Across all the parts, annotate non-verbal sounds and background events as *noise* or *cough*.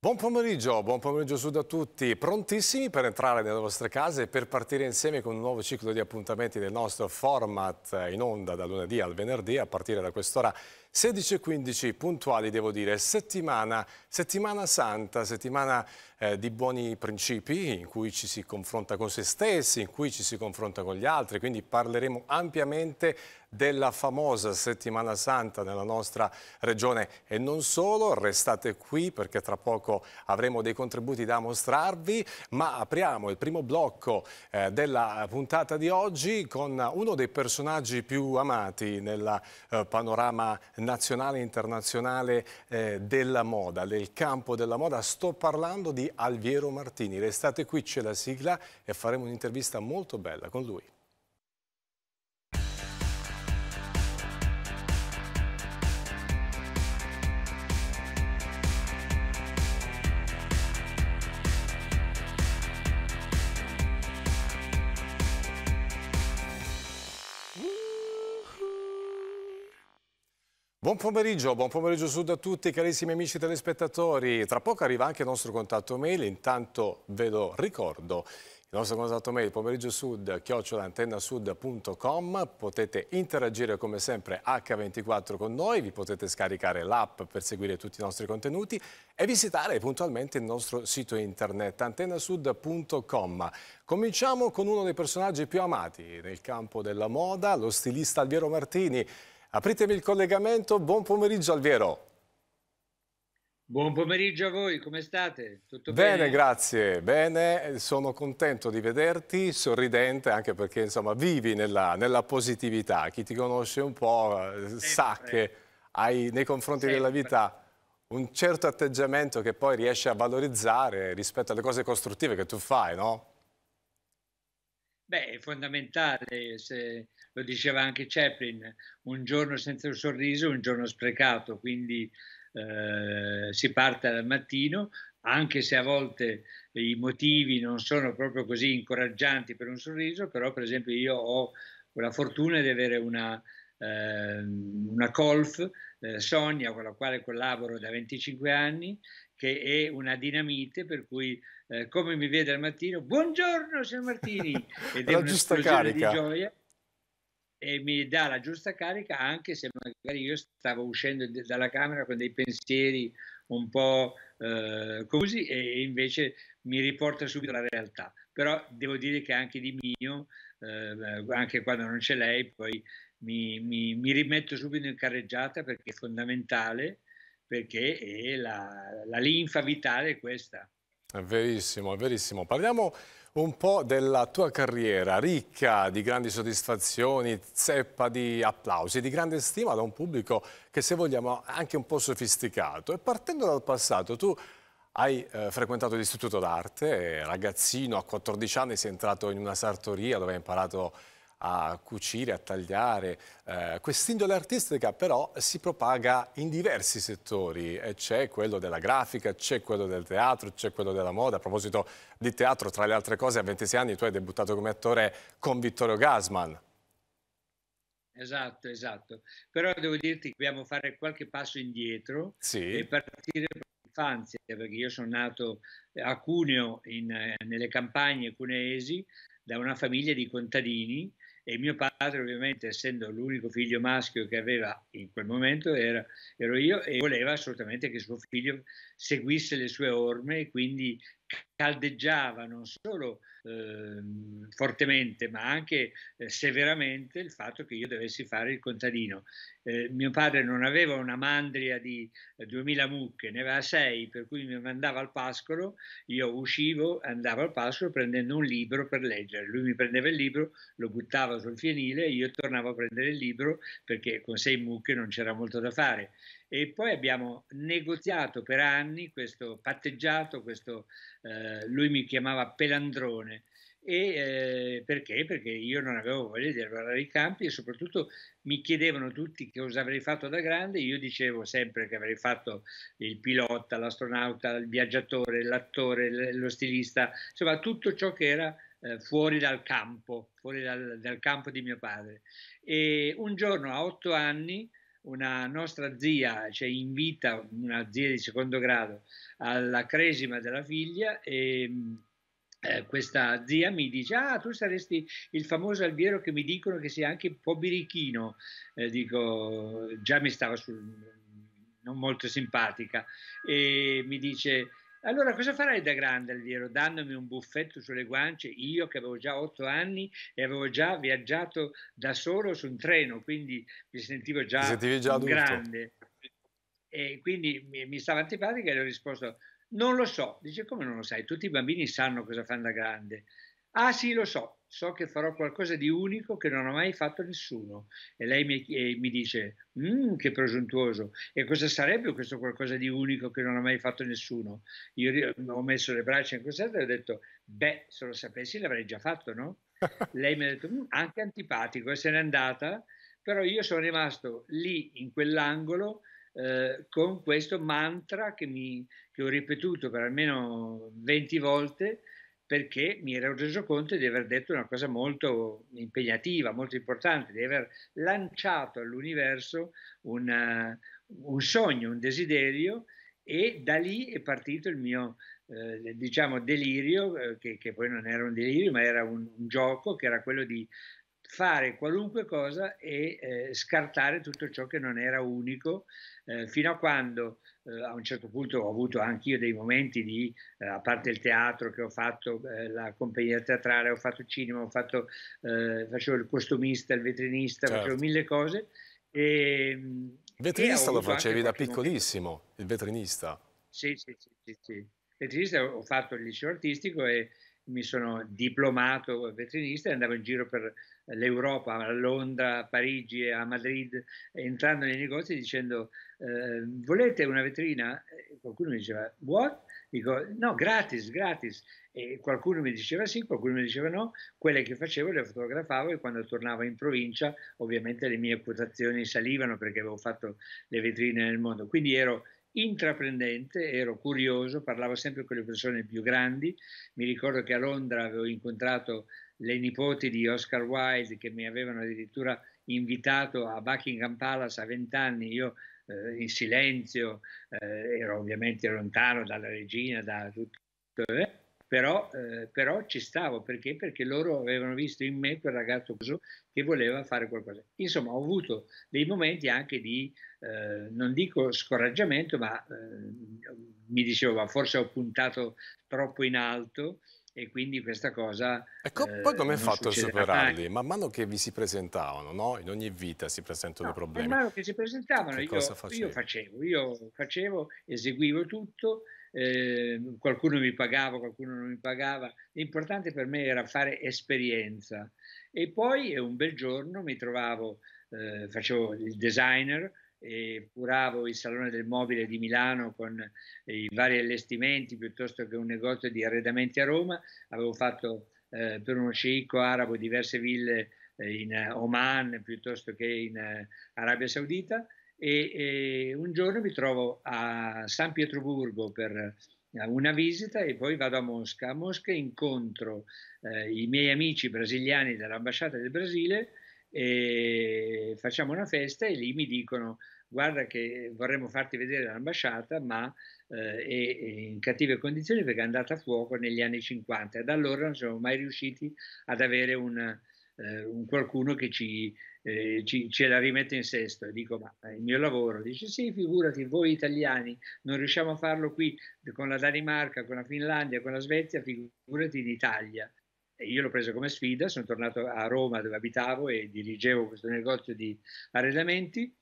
Buon pomeriggio, buon pomeriggio su da tutti, prontissimi per entrare nelle vostre case e per partire insieme con un nuovo ciclo di appuntamenti del nostro format eh, in onda da lunedì al venerdì a partire da quest'ora 16.15 puntuali devo dire, settimana, settimana santa, settimana eh, di buoni principi in cui ci si confronta con se stessi, in cui ci si confronta con gli altri, quindi parleremo ampiamente della famosa settimana santa nella nostra regione e non solo, restate qui perché tra poco avremo dei contributi da mostrarvi, ma apriamo il primo blocco eh, della puntata di oggi con uno dei personaggi più amati nel eh, panorama nazionale e internazionale eh, della moda, del campo della moda. Sto parlando di Alviero Martini. Restate qui, c'è la sigla e faremo un'intervista molto bella con lui. Buon pomeriggio, buon pomeriggio sud a tutti carissimi amici telespettatori. Tra poco arriva anche il nostro contatto mail, intanto ve lo ricordo. Il nostro contatto mail pomeriggio sud chiocciolantennasud.com, potete interagire come sempre H24 con noi, vi potete scaricare l'app per seguire tutti i nostri contenuti e visitare puntualmente il nostro sito internet antennasud.com. Cominciamo con uno dei personaggi più amati nel campo della moda, lo stilista Alviero Martini Apritemi il collegamento, buon pomeriggio Alviero. Buon pomeriggio a voi, come state? Tutto bene? Bene, grazie, bene, sono contento di vederti, sorridente anche perché insomma vivi nella, nella positività, chi ti conosce un po' eh, Sempre. sa che hai nei confronti Sempre. della vita un certo atteggiamento che poi riesci a valorizzare rispetto alle cose costruttive che tu fai, no? Beh, è fondamentale, se, lo diceva anche Chaplin, un giorno senza un sorriso, un giorno sprecato, quindi eh, si parte dal mattino, anche se a volte i motivi non sono proprio così incoraggianti per un sorriso, però per esempio io ho la fortuna di avere una, eh, una colf, eh, Sonia, con la quale collaboro da 25 anni, che è una dinamite per cui eh, come mi vede al mattino, buongiorno signor Martini, *laughs* ed è una esplosione di gioia e mi dà la giusta carica anche se magari io stavo uscendo dalla camera con dei pensieri un po' eh, così e invece mi riporta subito alla realtà. Però devo dire che anche di mio, eh, anche quando non c'è lei, poi mi, mi, mi rimetto subito in carreggiata perché è fondamentale perché la, la linfa vitale è questa. È verissimo, è verissimo. Parliamo un po' della tua carriera, ricca di grandi soddisfazioni, zeppa di applausi, di grande stima da un pubblico che se vogliamo è anche un po' sofisticato. E partendo dal passato, tu hai eh, frequentato l'istituto d'arte, ragazzino a 14 anni sei entrato in una sartoria dove hai imparato a cucire, a tagliare. Eh, Quest'indole artistica però si propaga in diversi settori, c'è quello della grafica, c'è quello del teatro, c'è quello della moda. A proposito di teatro, tra le altre cose, a 26 anni tu hai debuttato come attore con Vittorio Gasman. Esatto, esatto. Però devo dirti che dobbiamo fare qualche passo indietro sì. e partire dall'infanzia, perché io sono nato a Cuneo, in, nelle campagne cuneesi, da una famiglia di contadini e mio padre ovviamente essendo l'unico figlio maschio che aveva in quel momento era, ero io e voleva assolutamente che suo figlio seguisse le sue orme e quindi caldeggiava non solo eh, fortemente ma anche eh, severamente il fatto che io dovessi fare il contadino. Eh, mio padre non aveva una mandria di 2000 eh, mucche, ne aveva 6, per cui mi mandava al pascolo, io uscivo, andavo al pascolo prendendo un libro per leggere, lui mi prendeva il libro, lo buttava sul fienile e io tornavo a prendere il libro perché con 6 mucche non c'era molto da fare e poi abbiamo negoziato per anni questo patteggiato, questo eh, eh, lui mi chiamava Pelandrone. E, eh, perché? Perché io non avevo voglia di lavorare i campi e soprattutto mi chiedevano tutti cosa avrei fatto da grande. Io dicevo sempre che avrei fatto il pilota, l'astronauta, il viaggiatore, l'attore, lo stilista, insomma tutto ciò che era eh, fuori dal campo, fuori dal, dal, campo di mio padre. E un giorno a otto anni una nostra zia, cioè invita una zia di secondo grado alla cresima della figlia e ehm, eh, questa zia mi dice ah tu saresti il famoso Alviero che mi dicono che sia anche un po' birichino eh, dico già mi stava sul non molto simpatica e mi dice allora, cosa farai da grande, Alviero? Dandomi un buffetto sulle guance, io che avevo già otto anni e avevo già viaggiato da solo su un treno, quindi mi sentivo già, già grande. E quindi mi, mi stava antipatica e gli ho risposto, non lo so. Dice, come non lo sai? Tutti i bambini sanno cosa fanno da grande. Ah sì, lo so so che farò qualcosa di unico che non ha mai fatto nessuno. E lei mi, e mi dice, mmm, che presuntuoso, e cosa sarebbe questo qualcosa di unico che non ha mai fatto nessuno? Io ho messo le braccia in crociata e ho detto, beh, se lo sapessi l'avrei già fatto, no? *laughs* lei mi ha detto, mm, anche antipatico, e se n'è andata, però io sono rimasto lì, in quell'angolo, eh, con questo mantra che, mi, che ho ripetuto per almeno 20 volte, perché mi ero reso conto di aver detto una cosa molto impegnativa, molto importante, di aver lanciato all'universo una, eh, un sogno, un desiderio e da lì è partito il mio eh, diciamo delirio, eh, che, che, poi non era un delirio, ma era un, un, gioco che era quello di fare qualunque cosa e eh, scartare tutto ciò che non era unico, eh, fino a quando eh, a un certo punto ho avuto anche io dei momenti di, eh, a parte il teatro che ho fatto, eh, la compagnia teatrale, ho fatto cinema, ho fatto, eh, facevo il costumista, il vetrinista, certo. facevo mille cose. E, mm, vetrinista e lo facevi da piccolissimo, momento. il vetrinista. Sì, sì, sì, sì, sì. Vetrinista ho fatto il liceo artistico e mi sono diplomato vetrinista e andavo in giro per l'Europa a Londra, a Parigi e a Madrid, entrando nei negozi dicendo eh, volete una vetrina? Qualcuno mi diceva what? Dico no, gratis, gratis. E qualcuno mi diceva sì, qualcuno mi diceva no. Quelle che facevo le fotografavo e quando tornavo in provincia ovviamente le mie quotazioni salivano perché avevo fatto le vetrine nel mondo. Quindi ero intraprendente, ero curioso, parlavo sempre con le persone più grandi. Mi ricordo che a Londra avevo incontrato le nipoti di Oscar Wilde che mi avevano addirittura invitato a Buckingham Palace a vent'anni, io eh, in silenzio, eh, ero ovviamente lontano dalla regina, da tutto, eh, però, eh, però, ci stavo perché? Perché loro avevano visto in me quel ragazzo che voleva fare qualcosa. Insomma, ho avuto dei momenti anche di, eh, non dico scoraggiamento, ma eh, mi dicevo, forse ho puntato troppo in alto e quindi questa cosa... Ecco, eh, poi come è fatto a superarli? Mai. Man mano che vi si presentavano, no? In ogni vita si presentano no, problemi. Man mano che si presentavano, che io, io, facevo, io facevo, eseguivo tutto, eh, qualcuno mi pagava, qualcuno non mi pagava, l'importante per me era fare esperienza. E poi eh, un bel giorno mi trovavo, eh, facevo il designer, e curavo il Salone del Mobile di Milano con i vari allestimenti piuttosto che un negozio di arredamenti a Roma, avevo fatto eh, per uno sceicco arabo diverse ville eh, in Oman piuttosto che in eh, Arabia Saudita e, e, un giorno mi trovo a San Pietroburgo per eh, una visita e poi vado a Mosca. A Mosca incontro eh, i miei amici brasiliani dell'ambasciata del Brasile e facciamo una festa e lì mi dicono guarda che vorremmo farti vedere l'ambasciata ma eh, è, in cattive condizioni perché è andata a fuoco negli anni 50 e da allora non siamo mai riusciti ad avere una, eh, un qualcuno che ci, eh, ci, ce la rimette in sesto e dico ma il mio lavoro dice sì figurati voi italiani non riusciamo a farlo qui con la Danimarca con la Finlandia con la Svezia figurati in Italia io l'ho preso come sfida, sono tornato a Roma dove abitavo e dirigevo questo negozio di arredamenti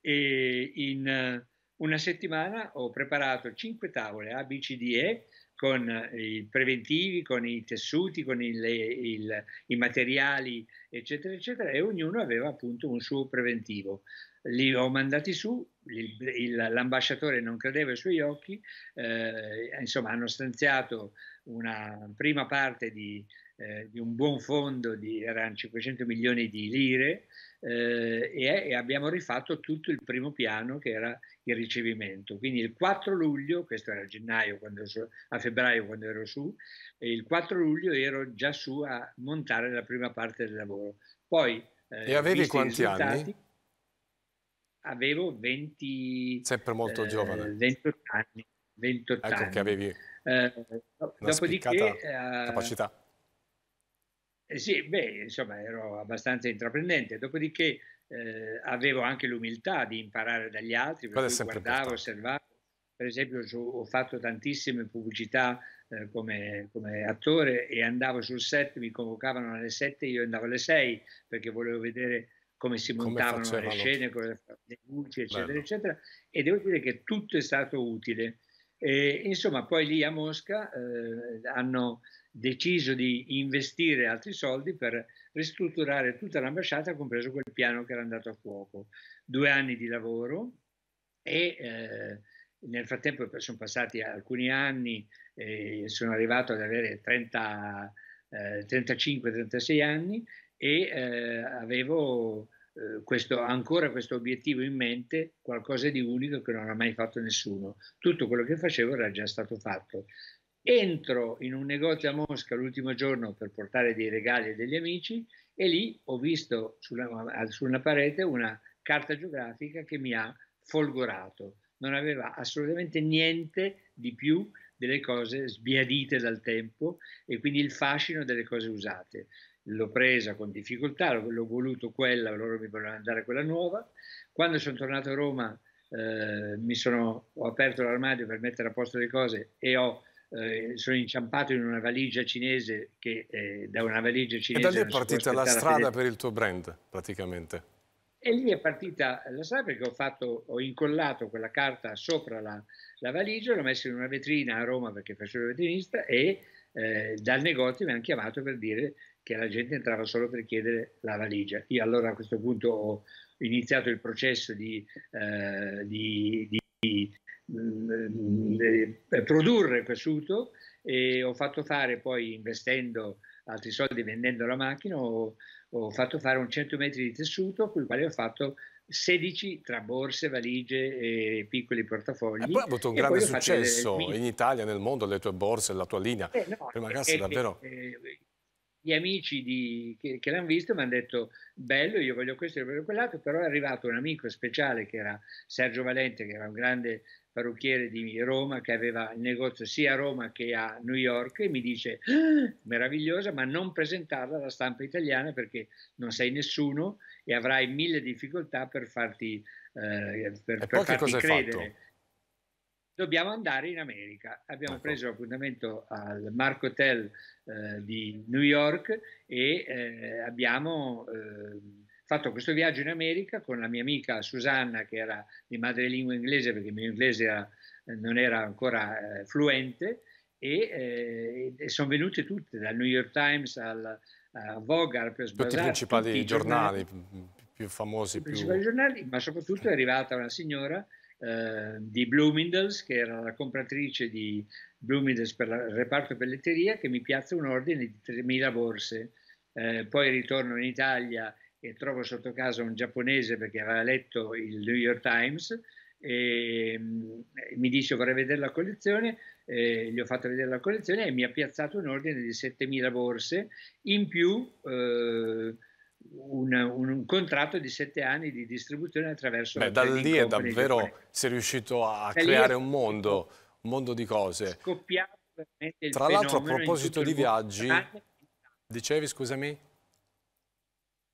e in eh, una settimana ho preparato cinque tavole A, B, C, D, E con i preventivi, con i tessuti, con il, il, i materiali, eccetera, eccetera, e ognuno aveva appunto un suo preventivo. Li ho mandati su, il, l'ambasciatore non credeva ai suoi occhi, eh, insomma hanno stanziato una prima parte di eh, di un buon fondo di erano 500 milioni di lire eh, e, e, abbiamo rifatto tutto il primo piano che era il ricevimento. Quindi il 4 luglio, questo era a gennaio, quando a febbraio quando ero su, il 4 luglio ero già su a montare la prima parte del lavoro. Poi, eh, e avevi quanti anni? Avevo 20... Sempre molto eh, giovane. 28 anni. 28 ecco anni. che avevi... Eh, dopodiché, eh, capacità eh sì, beh, insomma, ero abbastanza intraprendente, dopodiché eh, avevo anche l'umiltà di imparare dagli altri, perché guardavo, osservavo. Per esempio, su, ho fatto tantissime pubblicità eh, come, come, attore e andavo sul set, mi convocavano alle 7, io andavo alle 6 perché volevo vedere come si montavano come le scene, le luci, eccetera, Bello. eccetera. E devo dire che tutto è stato utile. E, insomma, poi lì a Mosca eh, hanno deciso di investire altri soldi per ristrutturare tutta l'ambasciata, compreso quel piano che era andato a fuoco. Due anni di lavoro e eh, nel frattempo sono passati alcuni anni e sono arrivato ad avere eh, 35-36 anni e eh, avevo eh, questo, ancora questo obiettivo in mente, qualcosa di unico che non ha mai fatto nessuno. Tutto quello che facevo era già stato fatto. Entro in un negozio a Mosca l'ultimo giorno per portare dei regali a degli amici e lì ho visto sulla, su parete una carta geografica che mi ha folgorato. Non aveva assolutamente niente di più delle cose sbiadite dal tempo e quindi il fascino delle cose usate l'ho presa con difficoltà, l'ho voluto quella, loro mi volevano dare quella nuova. Quando sono tornato a Roma eh, mi sono, ho aperto l'armadio per mettere a posto le cose e ho, eh, sono inciampato in una valigia cinese che eh, da una valigia cinese... E da lì è partita la strada per il tuo brand praticamente. E lì è partita la strada perché ho, fatto, ho incollato quella carta sopra la, la valigia, l'ho messa in una vetrina a Roma perché facevo il vetrinista e eh, dal negozio mi hanno chiamato per dire che la gente entrava solo per chiedere la valigia. Io allora a questo punto ho iniziato il processo di, eh, di, di, di mm, eh, produrre tessuto e ho fatto fare poi investendo altri soldi vendendo la macchina ho, ho fatto fare un 100 metri di tessuto con il quale ho fatto 16 tra borse, valigie e piccoli portafogli. E poi ha avuto un grande successo in Italia, nel mondo, le tue borse, la tua linea. Eh, no, prima eh, classe eh, davvero. Eh, eh gli amici di, che, che l'hanno visto mi hanno detto bello, io voglio questo, io voglio quell'altro, però è arrivato un amico speciale che era Sergio Valente, che era un grande parrucchiere di Roma che aveva il negozio sia a Roma che a New York e mi dice ah, meravigliosa ma non presentarla alla stampa italiana perché non sei nessuno e avrai mille difficoltà per farti, eh, per, per farti credere. Fatto? dobbiamo andare in America. Abbiamo preso l'appuntamento al Marco Hotel eh, di New York e eh, abbiamo eh, fatto questo viaggio in America con la mia amica Susanna, che era di madrelingua inglese, perché il mio inglese era, eh, non era ancora eh, fluente, e, eh, e sono venute tutte, dal New York Times al a Vogue, al Press Tutti Bazaar, i principali tutti giornali, giornali più famosi. I principali giornali, ma soprattutto è arrivata una signora eh, di Bloomingdale's, che era la compratrice di Bloomingdale's per la, il reparto pelletteria, che mi piazza un ordine di 3.000 borse. Eh, poi ritorno in Italia e trovo sotto casa un giapponese perché aveva letto il New York Times e mm, mi dice vorrei vedere la collezione, eh, gli ho fatto vedere la collezione e mi ha piazzato un ordine di 7.000 borse, in più eh, un, un, un, contratto di sette anni di distribuzione attraverso Beh, da lì è davvero sei riuscito a da creare un mondo, un mondo di cose. Tra l'altro, a proposito di viaggi, dicevi scusami?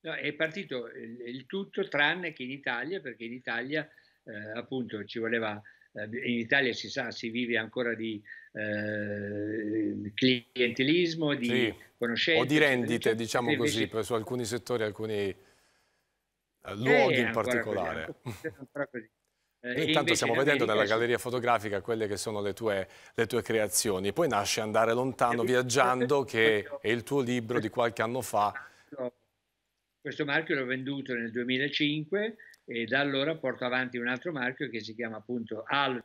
No, è partito il, il, tutto tranne che in Italia, perché in Italia eh, appunto ci voleva, eh, in Italia si sa, si vive ancora di eh, clientelismo, di sì. conoscenza. O di rendite, diciamo così, invece... su alcuni settori, alcuni eh, luoghi eh, in particolare. *laughs* Così, così. *laughs* Eh, intanto stiamo vedendo nella galleria fotografica quelle che sono le tue, le tue creazioni. Poi nasce Andare lontano viaggiando, che è il tuo libro di qualche anno fa. Questo marchio l'ho venduto nel 2005 e da allora porto avanti un altro marchio che si chiama appunto Al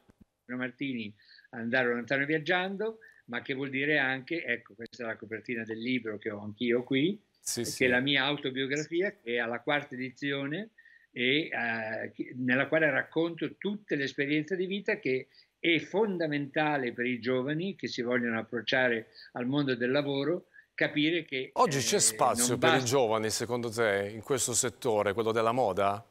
Martini andare lontano viaggiando, ma che vuol dire anche, ecco questa è la copertina del libro che ho anch'io qui, sì, che sì. è la mia autobiografia, che è alla quarta edizione e eh, nella quale racconto tutte le esperienze di vita che è fondamentale per i giovani che si vogliono approcciare al mondo del lavoro capire che... Oggi c'è eh, spazio per basta... i giovani, secondo te, in questo settore, quello della moda?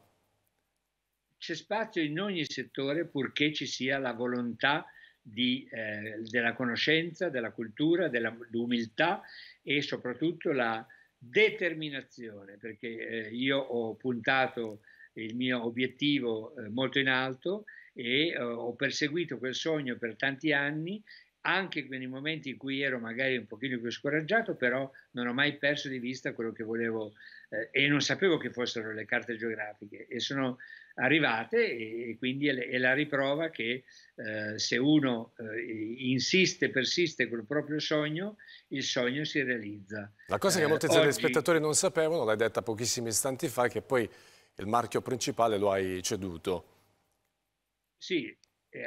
C'è spazio in ogni settore purché ci sia la volontà di, eh, della conoscenza, della cultura, dell'umiltà e soprattutto la determinazione, perché eh, io ho puntato il mio obiettivo eh, molto in alto e eh, ho perseguito quel sogno per tanti anni, anche nei momenti in cui ero magari un pochino più scoraggiato, però non ho mai perso di vista quello che volevo eh, e non sapevo che fossero le carte geografiche e sono arrivate e quindi è la riprova che eh, se uno eh, insiste, persiste col proprio sogno, il sogno si realizza. La cosa che eh, molti eh, telespettatori oggi... non sapevano, l'hai detta pochissimi istanti fa, che poi il marchio principale lo hai ceduto. Sì,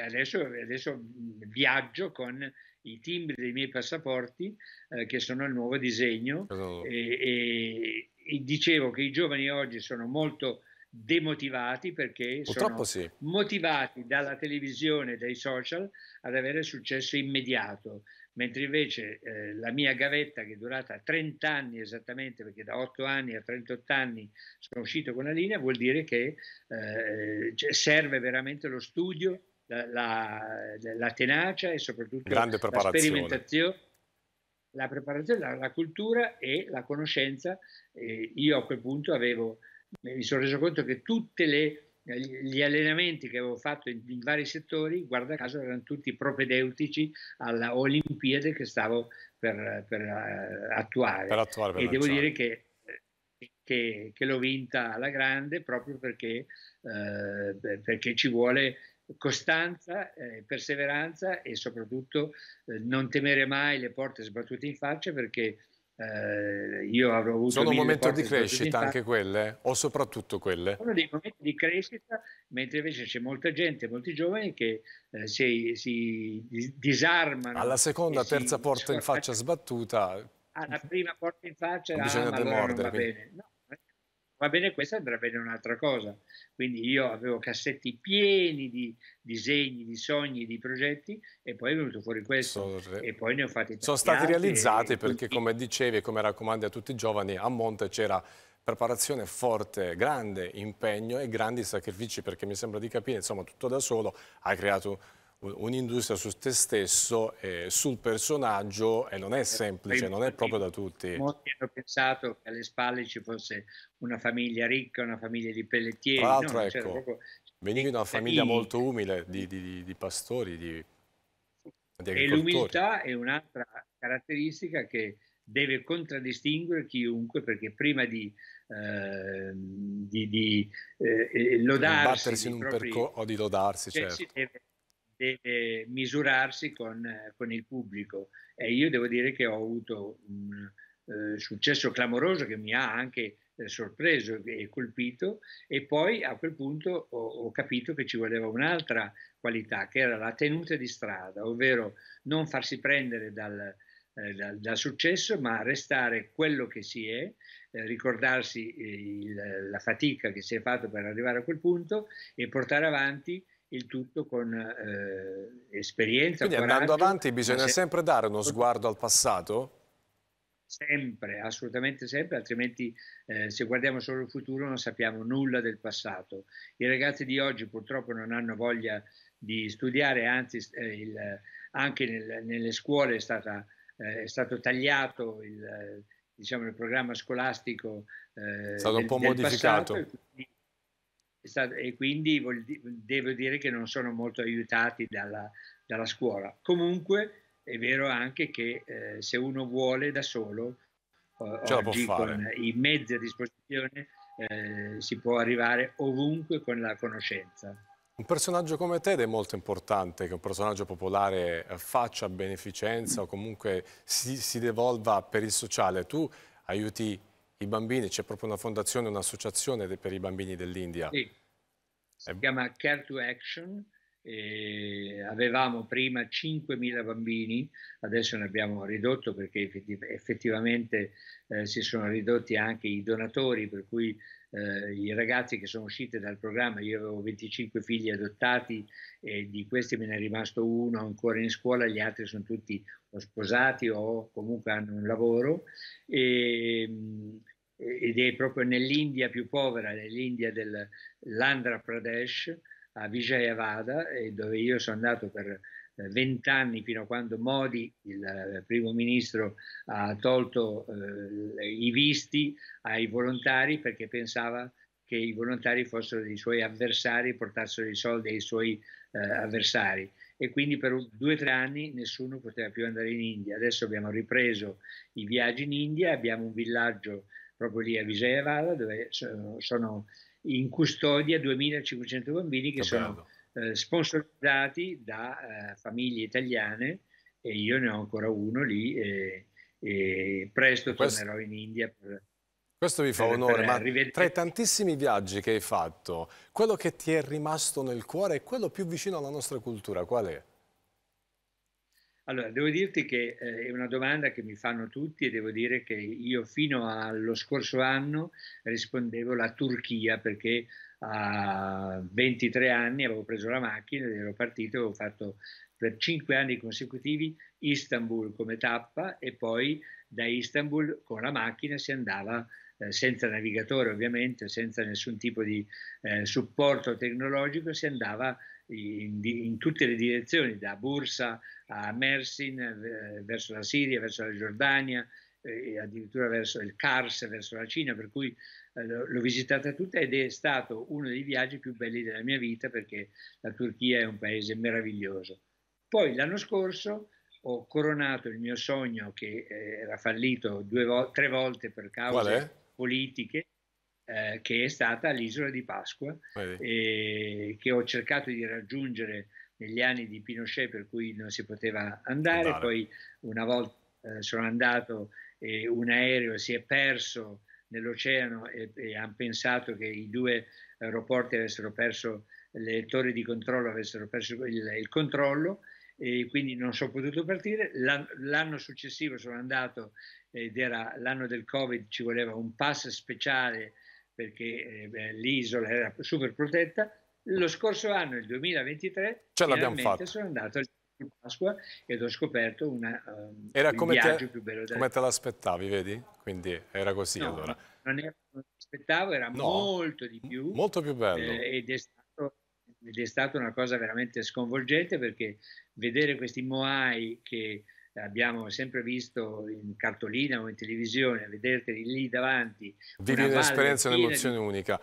adesso, adesso mm, viaggio con i timbri dei miei passaporti, eh, che sono il nuovo disegno. Oh. E, e, e dicevo che i giovani oggi sono molto demotivati perché Purtroppo sono sì. motivati dalla televisione e dai social ad avere successo immediato, mentre invece eh, la mia gavetta che è durata 30 anni esattamente, perché da 8 anni a 38 anni sono uscito con la linea, vuol dire che eh, cioè, serve veramente lo studio, la, la, la tenacia e soprattutto la sperimentazione la preparazione, la, la, cultura e la conoscenza. Eh, io a quel punto avevo mi sono reso conto che tutti eh, gli allenamenti che avevo fatto in, in, vari settori, guarda caso, erano tutti propedeutici alla Olimpiade che stavo per, per uh, attuare. Per attuare per e lanciare. devo dire che eh, che, che, l'ho vinta alla grande proprio perché, eh, perché ci vuole costanza, eh, perseveranza e soprattutto eh, non temere mai le porte sbattute in faccia perché eh, io avrò avuto Sono un momento di crescita anche quelle eh? o soprattutto quelle? Sono dei momenti di crescita, mentre invece c'è molta gente, molti giovani che eh, si, si, disarmano. Alla seconda, terza porta in faccia sbattuta. Alla prima porta in faccia, ah, allora demordere, non va quindi. bene. No va bene questo, andrà bene un'altra cosa. Quindi io avevo cassetti pieni di disegni, di sogni, di progetti e poi è venuto fuori questo Sorre. e poi ne ho fatti Sono stati realizzati perché come dicevi e come raccomandi a tutti i giovani, a monte c'era preparazione forte, grande impegno e grandi sacrifici perché mi sembra di capire, insomma tutto da solo ha creato un'industria su te stesso, e sul personaggio e non è eh, semplice, non è proprio da tutti. Molti hanno pensato che alle spalle ci fosse una famiglia ricca, una famiglia di pelletieri. Tra l'altro, no, ecco, proprio... venivi da una famiglia molto umile di, di, di pastori, di, di E l'umiltà è un'altra caratteristica che deve contraddistinguere chiunque perché prima di, eh, di, di eh, eh lodarsi di propri, o di lodarsi cioè, certo. si deve deve misurarsi con, eh, con il pubblico. E io devo dire che ho avuto un eh, successo clamoroso che mi ha anche eh, sorpreso e colpito e poi a quel punto ho, ho, capito che ci voleva un'altra qualità che era la tenuta di strada, ovvero non farsi prendere dal, eh, dal, dal successo ma restare quello che si è, eh, ricordarsi eh, il, la fatica che si è fatto per arrivare a quel punto e portare avanti il tutto con eh, esperienza. Quindi coraggio, andando avanti bisogna sempre, sempre dare uno sguardo al passato? Sempre, assolutamente sempre, altrimenti eh, se guardiamo solo il futuro non sappiamo nulla del passato. I ragazzi di oggi purtroppo non hanno voglia di studiare, anzi eh, il, anche nel, nelle scuole è, stata, eh, è stato tagliato il, diciamo, il programma scolastico. Eh, è stato del, un po' modificato. Passato, stato, e quindi voglio, devo dire che non sono molto aiutati dalla, dalla scuola. Comunque è vero anche che eh, se uno vuole da solo, eh, oggi con i mezzi a disposizione, eh, si può arrivare ovunque con la conoscenza. Un personaggio come Ted è molto importante che un personaggio popolare eh, faccia beneficenza o comunque si, si devolva per il sociale. Tu aiuti i bambini, c'è proprio una fondazione, un'associazione per i bambini dell'India. Sì. Si eh. chiama Care to Action, e avevamo prima 5.000 bambini, adesso ne abbiamo ridotto perché effettivamente eh, si sono ridotti anche i donatori, per cui eh, i ragazzi che sono usciti dal programma, io avevo 25 figli adottati e di questi me ne è rimasto uno ancora in scuola, gli altri sono tutti o sposati o comunque hanno un lavoro e, ehm, ed è proprio nell'India più povera, nell'India dell'Andhra Pradesh, a Vijayavada, dove io sono andato per eh, vent'anni fino a quando Modi, il eh, primo ministro, ha tolto eh, i visti ai volontari perché pensava che i volontari fossero dei suoi avversari, portassero i soldi ai suoi eh, avversari. E quindi per due o tre anni nessuno poteva più andare in India. Adesso abbiamo ripreso i viaggi in India, abbiamo un villaggio proprio lì a Vijayavada dove sono, in custodia 2500 bambini che Capendo. sono eh, sponsorizzati da eh, famiglie italiane e io ne ho ancora uno lì e, eh, e presto questo, tornerò in India. Per, questo vi fa per, onore, per ma rivedere. tra i tantissimi viaggi che hai fatto, quello che ti è rimasto nel cuore e quello più vicino alla nostra cultura, qual è? Allora, devo dirti che eh, è una domanda che mi fanno tutti e devo dire che io fino allo scorso anno rispondevo la Turchia perché a 23 anni avevo preso la macchina ed ero partito, e avevo fatto per 5 anni consecutivi Istanbul come tappa e poi da Istanbul con la macchina si andava a eh, senza navigatore ovviamente, senza nessun tipo di eh, supporto tecnologico, si andava in, in, tutte le direzioni, da Bursa a Mersin, eh, verso la Siria, verso la Giordania, eh, addirittura verso il Kars, verso la Cina, per cui eh, l'ho visitata tutta ed è stato uno dei viaggi più belli della mia vita perché la Turchia è un paese meraviglioso. Poi l'anno scorso ho coronato il mio sogno che era fallito due vo- tre volte per causa Qual è? politiche eh, che è stata l'isola di Pasqua, eh, che ho cercato di raggiungere negli anni di Pinochet per cui non si poteva andare, andare. poi una volta eh, sono andato e un aereo si è perso nell'oceano e, e hanno pensato che i due aeroporti avessero perso, le torri di controllo avessero perso il, il controllo e quindi non sono potuto partire. L'anno successivo sono andato ed era l'anno del Covid, ci voleva un pass speciale perché eh, l'isola era super protetta. Lo scorso anno, il 2023, Ce l'abbiamo sono andato al Pasqua ed ho scoperto una, um, era un viaggio te, più bello. Da... Come te l'aspettavi, vedi? Quindi era così no, allora. Non, era, non aspettavo, era no, molto di più. Molto più bello. Eh, ed è stato ed è stata una cosa veramente sconvolgente perché vedere questi Moai che abbiamo sempre visto in cartolina o in televisione, vederteli lì davanti. Vivi un'esperienza, un'emozione di... unica.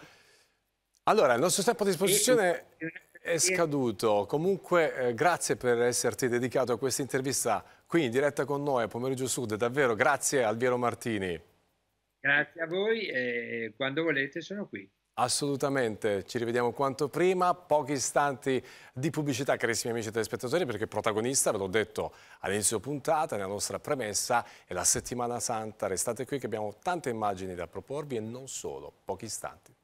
Allora, il nostro tempo a disposizione e... è scaduto. Comunque, eh, grazie per esserti dedicato a questa intervista qui in diretta con noi a Pomeriggio Sud. Davvero, grazie Alviero Martini. Grazie a voi e quando volete sono qui. Assolutamente, ci rivediamo quanto prima, pochi istanti di pubblicità carissimi amici telespettatori perché protagonista, ve l'ho detto all'inizio puntata, nella nostra premessa, è la settimana santa, restate qui che abbiamo tante immagini da proporvi e non solo, pochi istanti.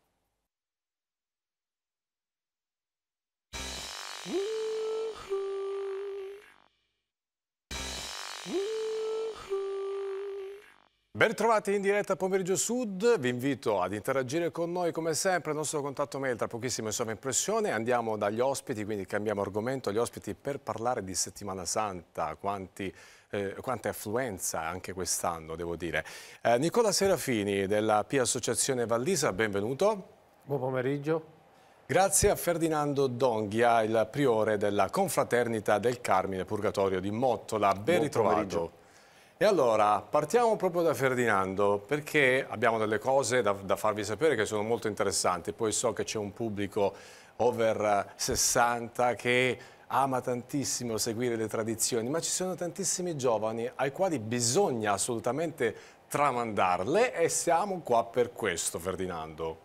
Ben trovati in diretta a Pomeriggio Sud, vi invito ad interagire con noi come sempre, il nostro contatto mail tra pochissimo in sovraimpressione, andiamo dagli ospiti, quindi cambiamo argomento, gli ospiti per parlare di Settimana Santa, quanti, eh, quanta affluenza anche quest'anno devo dire. Eh, Nicola Serafini della Pia Associazione Valdisa, benvenuto. Buon pomeriggio. Grazie a Ferdinando Donghia, il priore della confraternita del Carmine Purgatorio di Mottola, ben Buon ritrovato. Pomeriggio. E allora, partiamo proprio da Ferdinando, perché abbiamo delle cose da, da farvi sapere che sono molto interessanti. Poi so che c'è un pubblico over 60 che ama tantissimo seguire le tradizioni, ma ci sono tantissimi giovani ai quali bisogna assolutamente tramandarle e siamo qua per questo, Ferdinando.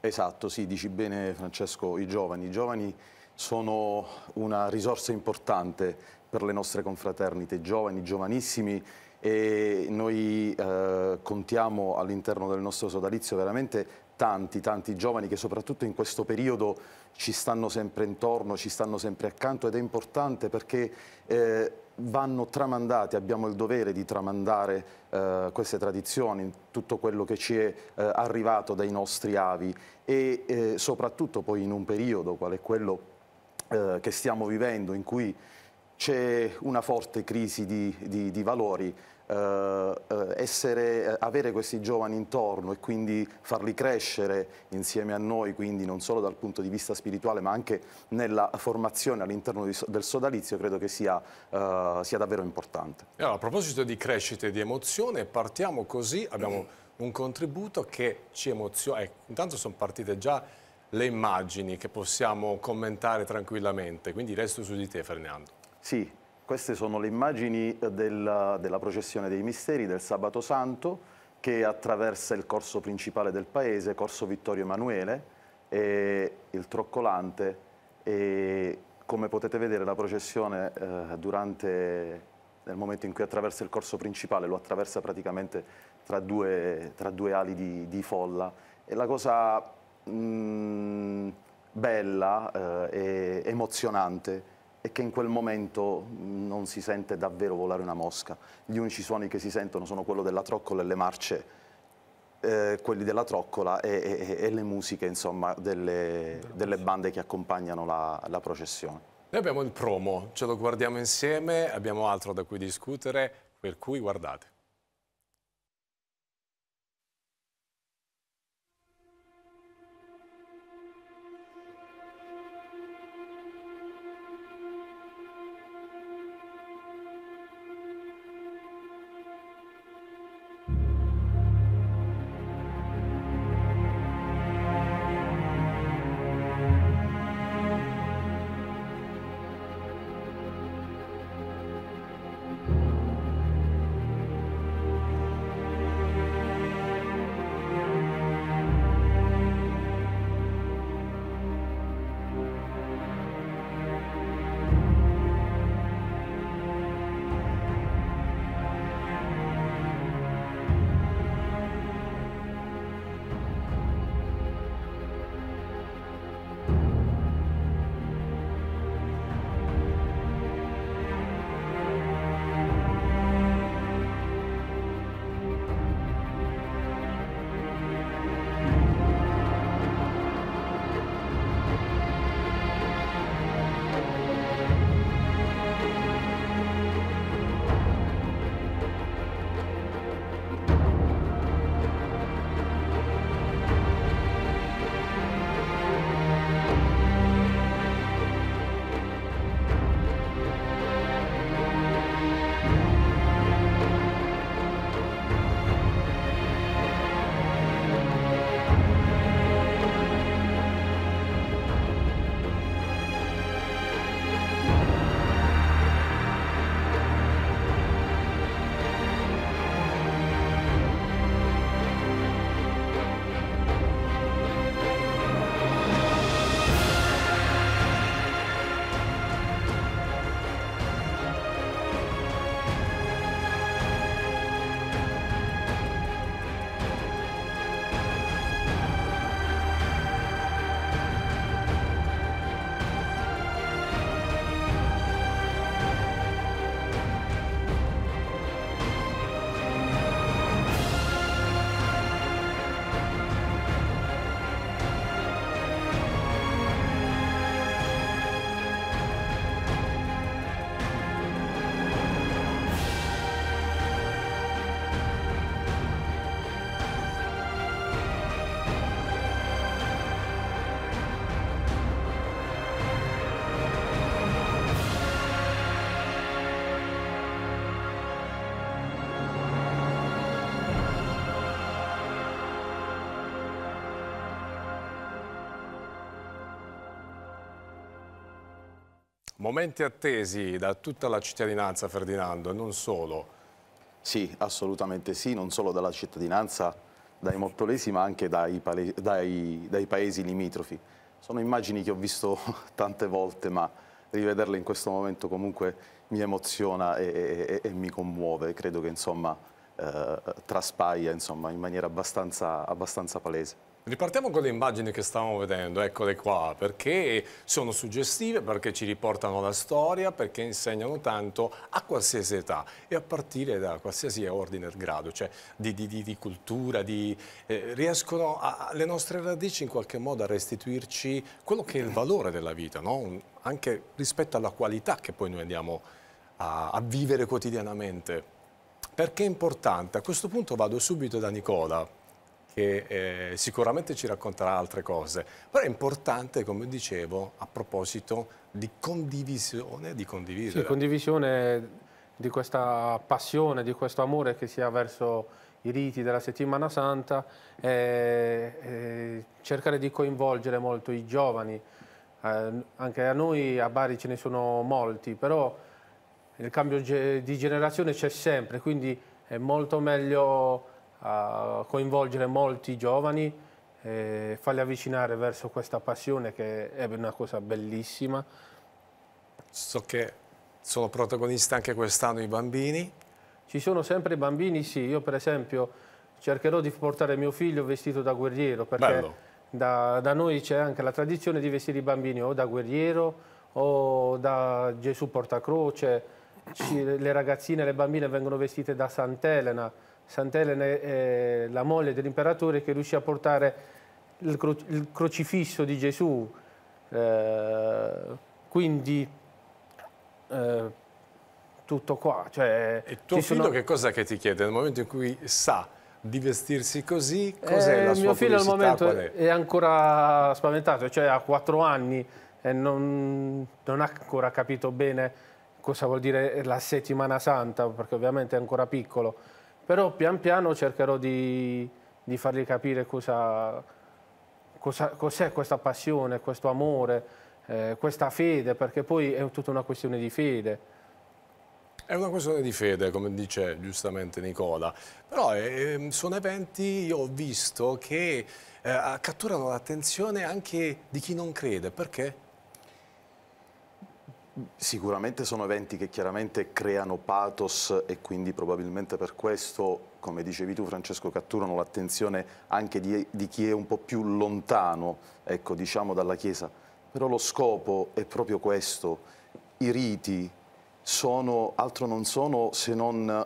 Esatto, sì, dici bene Francesco, i giovani. I giovani sono una risorsa importante per le nostre confraternite, giovani, giovanissimi e noi eh, contiamo all'interno del nostro sodalizio veramente tanti, tanti giovani che soprattutto in questo periodo ci stanno sempre intorno, ci stanno sempre accanto ed è importante perché eh, vanno tramandati, abbiamo il dovere di tramandare eh, queste tradizioni, tutto quello che ci è eh, arrivato dai nostri avi e eh, soprattutto poi in un periodo quale quello eh, che stiamo vivendo in cui c'è una forte crisi di, di, di valori. Eh, eh essere, eh, avere questi giovani intorno e quindi farli crescere insieme a noi, quindi non solo dal punto di vista spirituale ma anche nella formazione all'interno del sodalizio, credo che sia, eh, sia davvero importante. Allora, a proposito di crescita e di emozione, partiamo così, abbiamo un contributo che ci emoziona. Eh, intanto sono partite già le immagini che possiamo commentare tranquillamente, quindi resto su di te Fernando. Sì, queste sono le immagini eh, della, della processione dei misteri del Sabato Santo che attraversa il corso principale del paese, Corso Vittorio Emanuele, e il Troccolante e come potete vedere la processione eh, durante nel momento in cui attraversa il corso principale, lo attraversa praticamente tra due, tra due ali di, di, folla. E la cosa mh, mm, bella eh, e emozionante e che in quel momento mm, non si sente davvero volare una mosca. Gli unici suoni che si sentono sono quello della troccola e le marce, eh, quelli della troccola e, e, e le musiche insomma, delle, delle, bande che accompagnano la, la processione. Noi abbiamo il promo, ce lo guardiamo insieme, abbiamo altro da cui discutere, per cui guardate. Momenti attesi da tutta la cittadinanza, Ferdinando, e non solo. Sì, assolutamente sì, non solo dalla cittadinanza, dai mortolesi, ma anche dai, dai, dai paesi limitrofi. Sono immagini che ho visto *laughs* tante volte, ma rivederle in questo momento comunque mi emoziona e, e, e mi commuove. Credo che insomma eh, traspaia insomma, in maniera abbastanza, abbastanza palese. Ripartiamo con le immagini che stavamo vedendo, eccole qua, perché sono suggestive, perché ci riportano la storia, perché insegnano tanto a qualsiasi età e a partire da qualsiasi ordine e grado, cioè di, di, di, di cultura, eh, riescono alle nostre radici in qualche modo a restituirci quello che è il valore della vita, no? anche rispetto alla qualità che poi noi andiamo a, a vivere quotidianamente. Perché è importante? A questo punto vado subito da Nicola, che eh, sicuramente ci racconterà altre cose, però è importante, come dicevo, a proposito di condivisione, di condividere. Sì, condivisione di questa passione, di questo amore che si ha verso i riti della settimana santa, eh, eh, cercare di coinvolgere molto i giovani. Eh, anche a noi a Bari ce ne sono molti, però il cambio di generazione c'è sempre, quindi è molto meglio a coinvolgere molti giovani e farli avvicinare verso questa passione che è una cosa bellissima. So che sono protagonisti anche quest'anno i bambini. Ci sono sempre i bambini, sì. Io per esempio cercherò di portare mio figlio vestito da guerriero perché da, da noi c'è anche la tradizione di vestire i bambini o da guerriero o da Gesù Portacroce. Ci, le ragazzine e le bambine vengono vestite da Sant'Elena Sant'Elena è la moglie dell'imperatore che riuscì a portare il, cro il crocifisso di Gesù, eh, quindi eh, tutto qua. Cioè, e tuo figlio sono... che cosa che ti chiede nel momento in cui sa di vestirsi così, cos'è eh, la sua mio figlio al momento è? è? ancora spaventato, cioè ha quattro anni e non, non, ha ancora capito bene cosa vuol dire la settimana santa, perché ovviamente è ancora piccolo. Però pian piano cercherò di, di fargli capire cosa, cosa, cos'è questa passione, questo amore, eh, questa fede, perché poi è tutta una questione di fede. È una questione di fede, come dice giustamente Nicola, però eh, sono eventi, io ho visto, che eh, catturano l'attenzione anche di chi non crede, perché? Sicuramente sono eventi che chiaramente creano pathos e quindi probabilmente per questo, come dicevi tu Francesco, catturano l'attenzione anche di, di, chi è un po' più lontano, ecco, diciamo, dalla Chiesa. Però lo scopo è proprio questo, i riti sono, altro non sono se non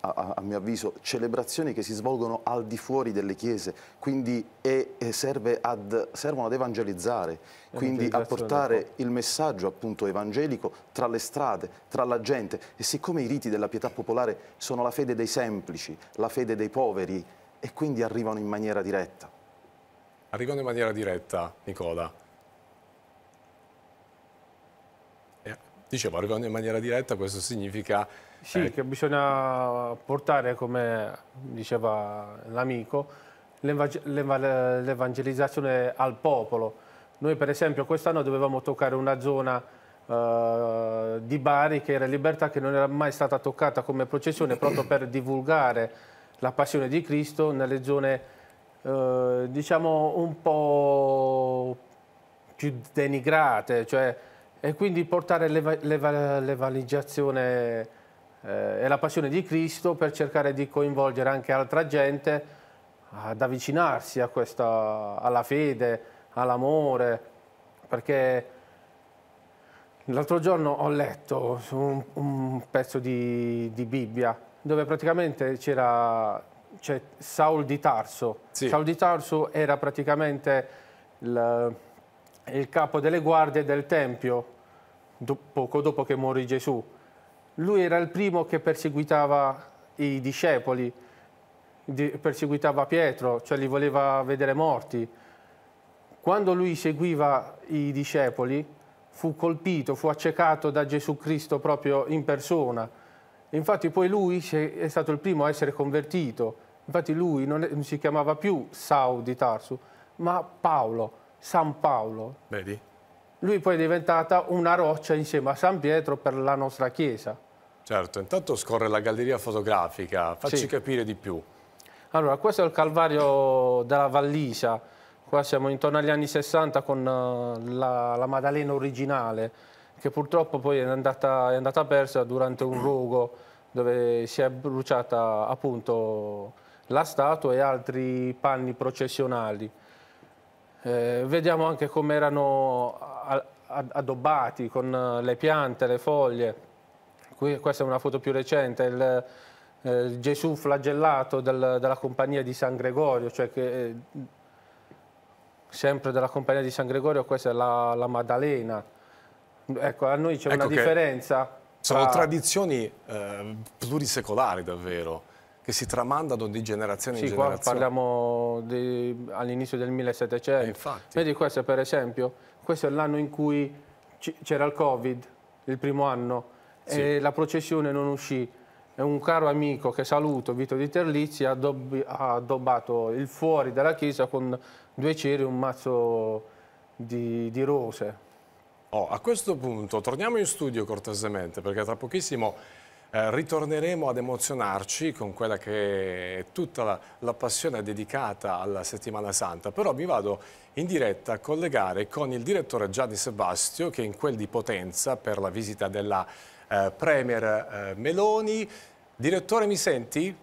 a, a, mio avviso, celebrazioni che si svolgono al di fuori delle chiese, quindi e, e serve ad, servono ad evangelizzare, quindi a portare ecco. il messaggio appunto evangelico tra le strade, tra la gente. E siccome i riti della pietà popolare sono la fede dei semplici, la fede dei poveri, e quindi arrivano in maniera diretta. Arrivano in maniera diretta, Nicola. Eh, dicevo, arrivano in maniera diretta, questo significa sì. eh, che bisogna portare, come diceva l'amico, l'evangelizzazione al popolo. Noi per esempio quest'anno dovevamo toccare una zona eh, di Bari che era Libertà che non era mai stata toccata come processione proprio per divulgare la passione di Cristo nelle zone eh, diciamo un po' più denigrate cioè, e quindi portare l'evangelizzazione eh, è la passione di Cristo per cercare di coinvolgere anche altra gente ad avvicinarsi a questa, alla fede, all'amore, perché l'altro giorno ho letto un, un pezzo di, di, Bibbia dove praticamente c'era cioè, Saul di Tarso. Sì. Saul di Tarso era praticamente il, il capo delle guardie del Tempio, do, poco dopo che morì Gesù lui era il primo che perseguitava i discepoli, perseguitava Pietro, cioè li voleva vedere morti. Quando lui seguiva i discepoli, fu colpito, fu accecato da Gesù Cristo proprio in persona. Infatti poi lui è stato il primo a essere convertito. Infatti lui non, è, non si chiamava più Saul di Tarsu, ma Paolo, San Paolo. Vedi? Lui poi è diventata una roccia insieme a San Pietro per la nostra Chiesa. Certo, intanto scorre la galleria fotografica, facci sì. capire di più. Allora, questo è il Calvario della Vallisa, qua siamo intorno agli anni 60 con eh, la, la Maddalena originale, che purtroppo poi è andata, è andata persa durante un rogo dove si è bruciata appunto la statua e altri panni processionali. Eh, vediamo anche come erano addobbati con le piante, le foglie qui, questa è una foto più recente, il, eh, Gesù flagellato del, della compagnia di San Gregorio, cioè che, eh, sempre della compagnia di San Gregorio, questa è la, la Maddalena. Ecco, a noi c'è ecco una differenza. Sono tra... tradizioni eh, plurisecolari davvero che si tramandano di generazione sì, in generazione. Sì, qua parliamo all'inizio del 1700. Eh, infatti. Vedi questo per esempio, questo è l'anno in cui c'era il Covid, il primo anno, sì. e la processione non uscì. E un caro amico che saluto, Vito di Terlizzi, ha, addobbato il fuori della chiesa con due ceri e un mazzo di, di rose. Oh, a questo punto torniamo in studio cortesemente perché tra pochissimo eh, ritorneremo ad emozionarci con quella che è tutta la, la, passione dedicata alla settimana santa però mi vado in diretta a collegare con il direttore Gianni Sebastio che è in quel di Potenza per la visita della eh, Premier eh, Meloni. Direttore, mi senti?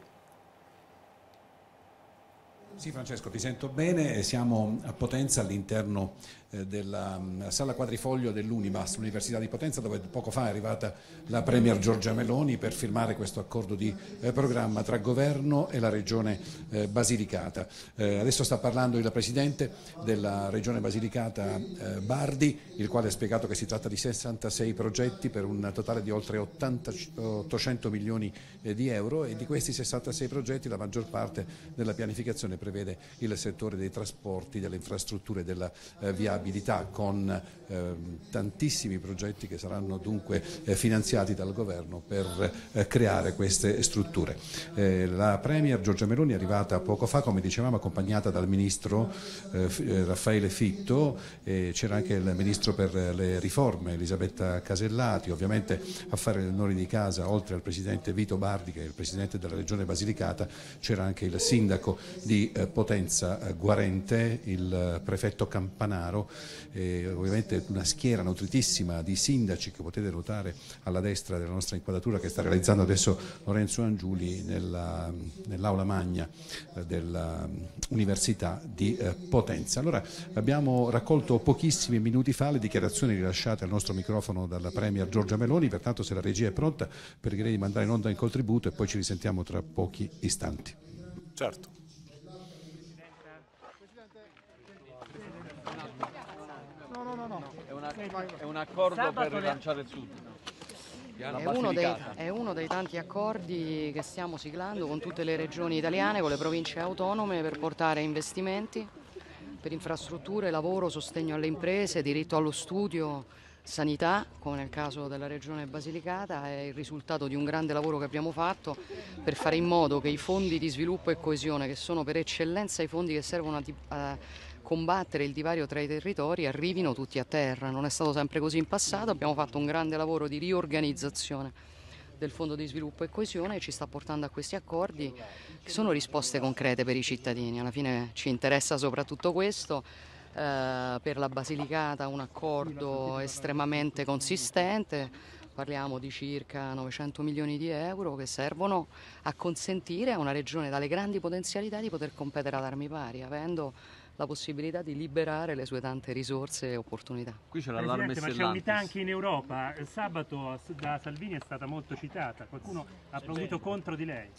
Sì Francesco, ti sento bene, siamo a Potenza all'interno eh, della mm, sala quadrifoglio dell'Unimas, l'Università di Potenza, dove poco fa è arrivata la Premier Giorgia Meloni per firmare questo accordo di eh, programma tra governo e la regione eh, Basilicata. Adesso sta parlando il Presidente della regione Basilicata Bardi, il quale ha spiegato che si tratta di 66 progetti per un totale di oltre 80, 800 milioni di euro e di questi 66 progetti la maggior parte della pianificazione prevede il settore dei trasporti, delle infrastrutture della viabilità abilità, con Ehm, tantissimi progetti che saranno dunque eh, finanziati dal governo per eh, creare queste strutture. Eh, la Premier Giorgia Meloni è arrivata poco fa, come dicevamo, accompagnata dal Ministro Raffaele Fitto, c'era anche il Ministro per le riforme Elisabetta Casellati, ovviamente a fare le onori di casa, oltre al Presidente Vito Bardi che è il Presidente della Regione Basilicata, c'era anche il Sindaco di Potenza Guarente, il Prefetto Campanaro, ovviamente veramente una schiera nutritissima di sindaci che potete notare alla destra della nostra inquadratura che sta realizzando adesso Lorenzo Angiuli nella, nell'aula magna eh, dell'Università di eh, Potenza. Allora abbiamo raccolto pochissimi minuti fa le dichiarazioni rilasciate al nostro microfono dalla Premier Giorgia Meloni, pertanto se la regia è pronta pregherei di mandare in onda in contributo e poi ci risentiamo tra pochi istanti. Certo. è un accordo per rilanciare il sud. È uno, dei, è uno, dei, tanti accordi che stiamo siglando con tutte le regioni italiane, con le province autonome per portare investimenti per infrastrutture, lavoro, sostegno alle imprese, diritto allo studio, sanità, come nel caso della regione Basilicata, è il risultato di un grande lavoro che abbiamo fatto per fare in modo che i fondi di sviluppo e coesione, che sono per eccellenza i fondi che servono a, a combattere il divario tra i territori arrivino tutti a terra. Non è stato sempre così in passato, abbiamo fatto un grande lavoro di riorganizzazione del Fondo di Sviluppo e Coesione e ci sta portando a questi accordi che sono risposte concrete per i cittadini. Alla fine ci interessa soprattutto questo. Eh, per la Basilicata un accordo estremamente consistente, parliamo di circa 900 milioni di euro che servono a consentire a una regione dalle grandi potenzialità di poter competere ad armi pari, avendo la possibilità di liberare le sue tante risorse e opportunità. Qui c'è l'allarme Presidente, ma c'è unità anche in Europa. Sabato da Salvini è stata molto citata, qualcuno ha provuto contro di lei.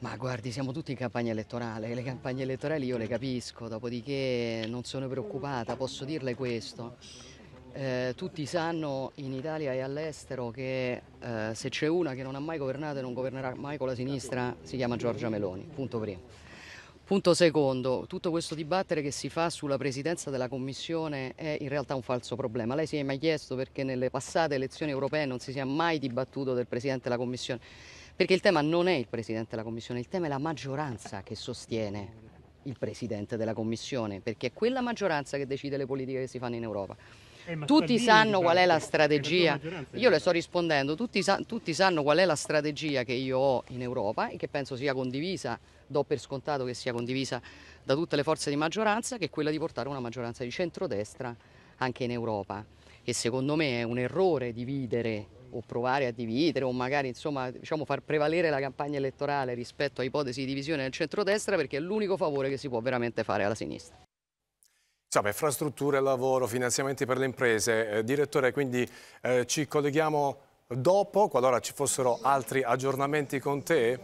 Ma guardi, siamo tutti in campagna elettorale, le campagne elettorali io le capisco, dopodiché non sono preoccupata, posso dirle questo. Eh, tutti sanno in Italia e all'estero che eh, se c'è una che non ha mai governato e non governerà mai con la sinistra si chiama Giorgia Meloni, punto primo. Punto secondo, tutto questo dibattere che si fa sulla presidenza della Commissione è in realtà un falso problema. Lei si è mai chiesto perché nelle passate elezioni europee non si sia mai dibattuto del Presidente della Commissione? Perché il tema non è il Presidente della Commissione, il tema è la maggioranza che sostiene il Presidente della Commissione, perché è quella maggioranza che decide le politiche che si fanno in Europa. Eh, tutti sanno qual è la strategia, io le eh. sto rispondendo, tutti, sa tutti sanno qual è la strategia che io ho in Europa e che penso sia condivisa do per scontato che sia condivisa da tutte le forze di maggioranza, che è quella di portare una maggioranza di centrodestra anche in Europa. E secondo me è un errore dividere o provare a dividere o magari insomma diciamo far prevalere la campagna elettorale rispetto a ipotesi di divisione del centrodestra perché è l'unico favore che si può veramente fare alla sinistra. Insomma, infrastrutture, lavoro, finanziamenti per le imprese. Eh, direttore, quindi eh, ci colleghiamo dopo, qualora ci fossero altri aggiornamenti con te?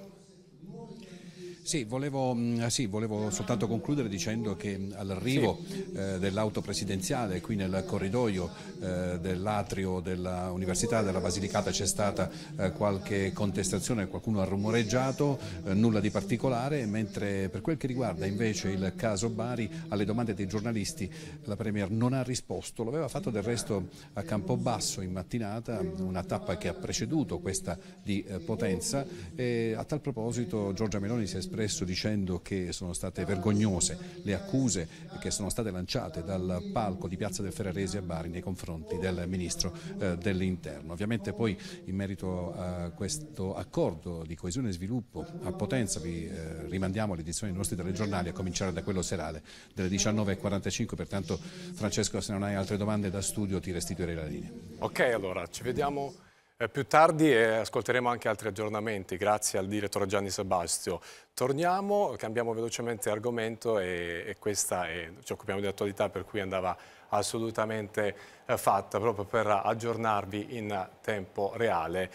Sì volevo, mm, ah, sì, volevo, soltanto concludere dicendo che mm, all'arrivo sì. eh, dell'auto presidenziale qui nel corridoio eh, dell'atrio dell'Università della Basilicata c'è stata eh, qualche contestazione, qualcuno ha rumoreggiato, eh, nulla di particolare, mentre per quel che riguarda invece il caso Bari alle domande dei giornalisti la Premier non ha risposto, lo aveva fatto del resto a Campobasso in mattinata, una tappa che ha preceduto questa di eh, Potenza e a tal proposito Giorgia Meloni si è espressa espresso dicendo che sono state vergognose le accuse che sono state lanciate dal palco di Piazza del Ferrarese a Bari nei confronti del Ministro eh, dell'Interno. Ovviamente poi in merito a questo accordo di coesione e sviluppo a Potenza vi eh, rimandiamo all'edizione dei nostri telegiornali a cominciare da quello serale delle 19.45, pertanto Francesco se non hai altre domande da studio ti restituirei la linea. Ok allora ci vediamo eh, più tardi eh, ascolteremo anche altri aggiornamenti, grazie al direttore Gianni Sebastio. Torniamo, cambiamo velocemente argomento e, e questa è, ci occupiamo di attualità per cui andava assolutamente eh, fatta proprio per aggiornarvi in tempo reale.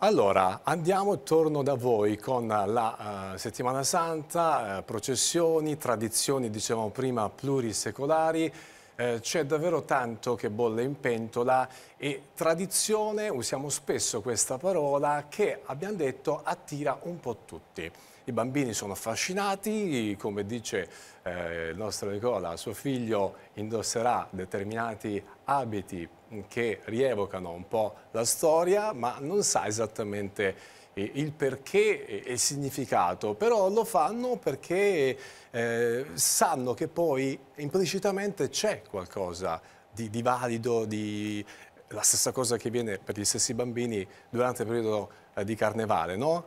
Allora, andiamo, torno da voi con la uh, Settimana Santa, uh, processioni, tradizioni, dicevamo prima, plurisecolari, eh, c'è davvero tanto che bolle in pentola e tradizione, usiamo spesso questa parola, che abbiamo detto attira un po' tutti. I bambini sono affascinati, come dice eh, il nostro Nicola, suo figlio indosserà determinati abiti che rievocano un po' la storia, ma non sa esattamente il perché e il significato, però lo fanno perché eh, sanno che poi implicitamente c'è qualcosa di, di valido, di, la stessa cosa che viene per gli stessi bambini durante il periodo eh, di carnevale, no?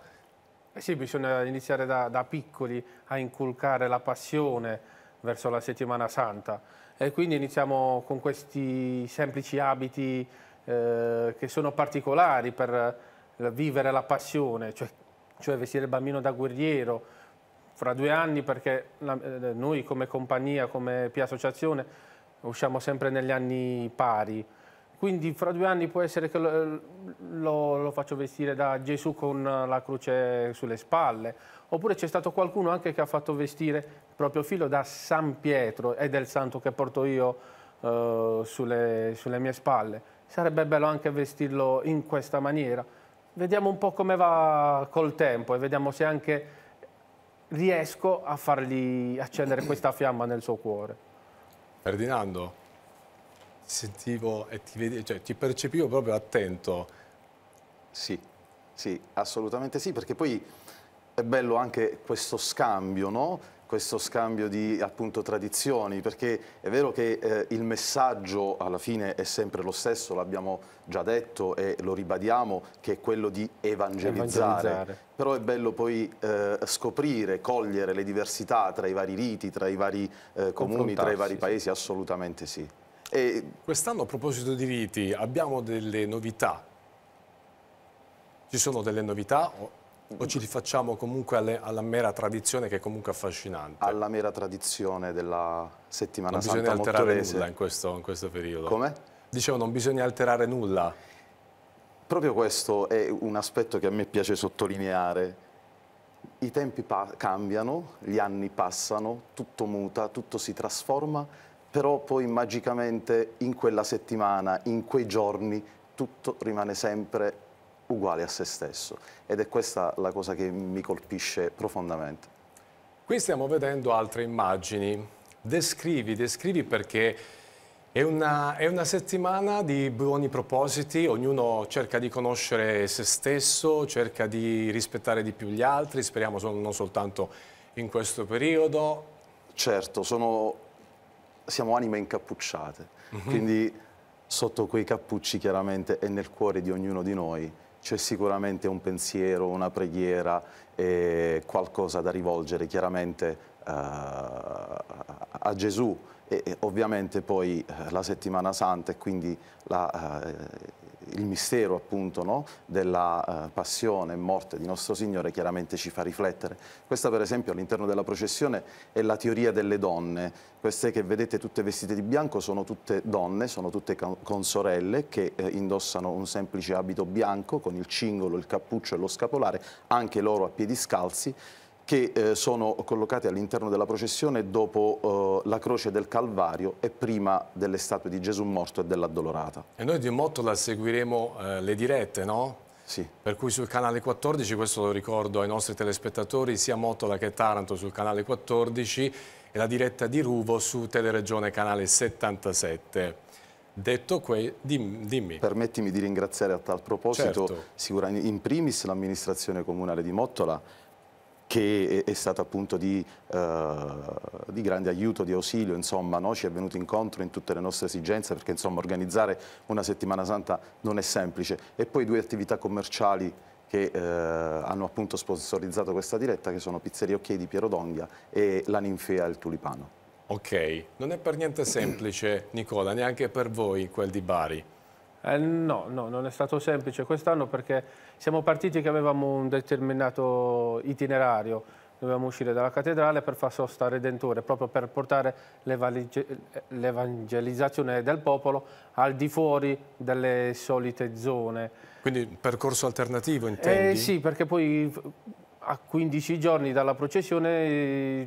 Eh sì, bisogna iniziare da, da piccoli a inculcare la passione verso la settimana santa e quindi iniziamo con questi semplici abiti eh, che sono particolari per, vivere la passione, cioè, cioè vestire il bambino da guerriero, fra due anni perché la, eh, noi come compagnia, come Pia Associazione, usciamo sempre negli anni pari. Quindi fra due anni può essere che lo, lo, lo faccio vestire da Gesù con la croce sulle spalle. Oppure c'è stato qualcuno anche che ha fatto vestire il proprio filo da San Pietro e del santo che porto io eh, sulle, sulle mie spalle. Sarebbe bello anche vestirlo in questa maniera. Vediamo un po' come va col tempo e vediamo se anche riesco a fargli accendere questa fiamma nel suo cuore. Ferdinando, ti sentivo e ti, vedevo, cioè, ti percepivo proprio attento. Sì, sì, assolutamente sì, perché poi è bello anche questo scambio, no? questo scambio di appunto, tradizioni, perché è vero che eh, il messaggio alla fine è sempre lo stesso, l'abbiamo già detto e lo ribadiamo, che è quello di evangelizzare. evangelizzare. Però è bello poi eh, scoprire, cogliere le diversità tra i vari riti, tra i vari eh, comuni, tra i vari paesi, sì. assolutamente sì. E... Quest'anno a proposito di riti abbiamo delle novità. Ci sono delle novità o ci rifacciamo comunque alle, alla mera tradizione che è comunque affascinante? Alla mera tradizione della settimana non santa Non bisogna alterare Mottorese. nulla in questo, in questo periodo. Come? Dicevo, non bisogna alterare nulla. Proprio questo è un aspetto che a me piace sottolineare. I tempi cambiano, gli anni passano, tutto muta, tutto si trasforma, però poi magicamente in quella settimana, in quei giorni, tutto rimane sempre uguale a se stesso ed è questa la cosa che mi colpisce profondamente. Qui stiamo vedendo altre immagini, descrivi, descrivi perché è una, è una, settimana di buoni propositi, ognuno cerca di conoscere se stesso, cerca di rispettare di più gli altri, speriamo non soltanto in questo periodo. Certo, sono, siamo anime incappucciate, mm -hmm. quindi sotto quei cappucci chiaramente è nel cuore di ognuno di noi c'è sicuramente un pensiero, una preghiera, qualcosa da rivolgere chiaramente eh, a Gesù e ovviamente poi eh, la settimana santa e quindi la, eh, il mistero appunto no? della uh, passione e morte di nostro Signore chiaramente ci fa riflettere. Questa per esempio all'interno della processione è la teoria delle donne, queste che vedete tutte vestite di bianco sono tutte donne, sono tutte consorelle che eh, indossano un semplice abito bianco con il cingolo, il cappuccio e lo scapolare, anche loro a piedi scalzi che eh, sono collocati all'interno della processione dopo eh, la croce del Calvario e prima delle statue di Gesù morto e dell'Addolorata. E noi di Mottola seguiremo eh, le dirette, no? Sì. Per cui sul canale 14, questo lo ricordo ai nostri telespettatori, sia Mottola che Taranto sul canale 14 e la diretta di Ruvo su Teleregione canale 77. Detto questo, dimmi, dimmi. Permettimi di ringraziare a tal proposito certo. in primis l'amministrazione comunale di Mottola che è stato appunto di, eh, di, grande aiuto, di ausilio, insomma, no? ci è venuto incontro in tutte le nostre esigenze perché insomma, organizzare una settimana santa non è semplice e poi due attività commerciali che eh, hanno appunto sponsorizzato questa diretta che sono Pizzeria Ok di Piero Donghia e La Ninfea e il Tulipano. Ok, non è per niente semplice Nicola, neanche per voi quel di Bari. Eh, no, no, non è stato semplice quest'anno perché siamo partiti che avevamo un determinato itinerario, dovevamo uscire dalla cattedrale per far sosta al Redentore, proprio per portare l'evangelizzazione del popolo al di fuori delle solite zone. Quindi un percorso alternativo intendi? Eh, sì, perché poi a 15 giorni dalla processione eh,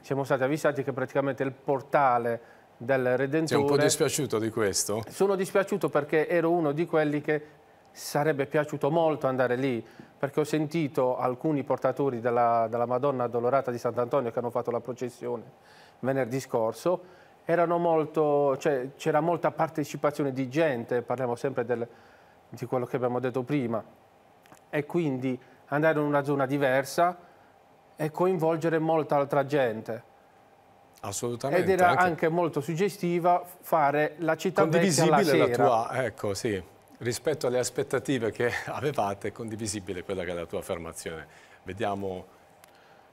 siamo stati avvisati che praticamente il portale del Redentore. Sei un po' dispiaciuto di questo? Sono dispiaciuto perché ero uno di quelli che sarebbe piaciuto molto andare lì perché ho sentito alcuni portatori della, della Madonna Addolorata di Sant'Antonio che hanno fatto la processione venerdì scorso cioè, c'era cioè, molta partecipazione di gente, parliamo sempre del, di quello che abbiamo detto prima, e quindi andare in una zona diversa e coinvolgere molta altra gente. Assolutamente. Ed era anche, anche molto suggestiva fare la città condivisibile vecchia alla la tua, ecco, sì, rispetto alle aspettative che *laughs* avevate, condivisibile quella che è la tua affermazione. Vediamo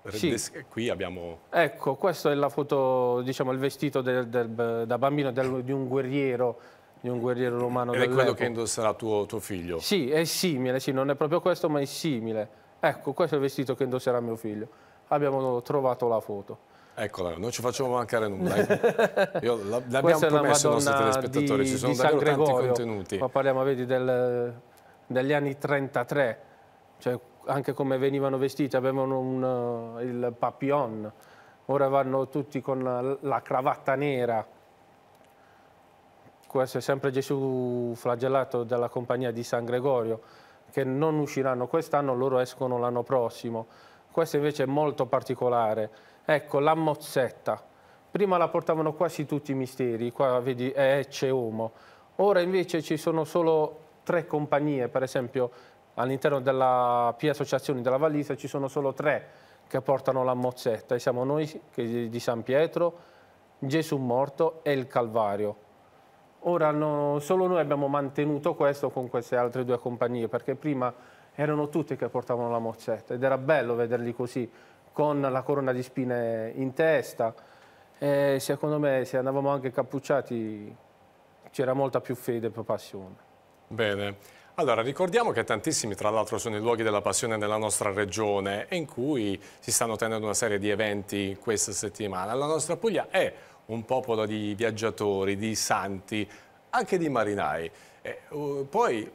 sì. qui abbiamo... Ecco, questa è la foto, diciamo, il vestito del, del, da bambino del, di un guerriero di un guerriero romano Ed è quello che indosserà tuo, tuo, figlio? Sì, è simile, sì, non è proprio questo, ma è simile. Ecco, questo è il vestito che indosserà mio figlio. Abbiamo trovato la foto. Eccola, non ci facciamo mancare nulla. Eh. *laughs* Io, l'abbiamo promesso ai nostri telespettatori, di, ci sono davvero Gregorio, tanti contenuti. Ma parliamo, vedi, del, degli anni 33, cioè anche come venivano vestiti, avevano un, eh, il papillon, ora vanno tutti con la, la cravatta nera. Questo è sempre Gesù flagellato dalla compagnia di San Gregorio, che non usciranno quest'anno, loro escono l'anno prossimo. Questo invece è molto particolare Ecco, la mozzetta. Prima la portavano quasi tutti i misteri, qua vedi è Ecce Homo. Ora invece ci sono solo tre compagnie, per esempio all'interno della Pia Associazione della Valisa ci sono solo tre che portano la mozzetta e siamo noi di San Pietro, Gesù morto e il Calvario. Ora no, solo noi abbiamo mantenuto questo con queste altre due compagnie perché prima erano tutti che portavano la mozzetta ed era bello vederli così con la corona di spine in testa. E secondo me se andavamo anche cappucciati c'era molta più fede e passione. Bene. Allora, ricordiamo che tantissimi, tra l'altro, sono i luoghi della passione nella nostra regione e in cui si stanno tenendo una serie di eventi questa settimana. La nostra Puglia è un popolo di viaggiatori, di santi, anche di marinai. E, uh, poi,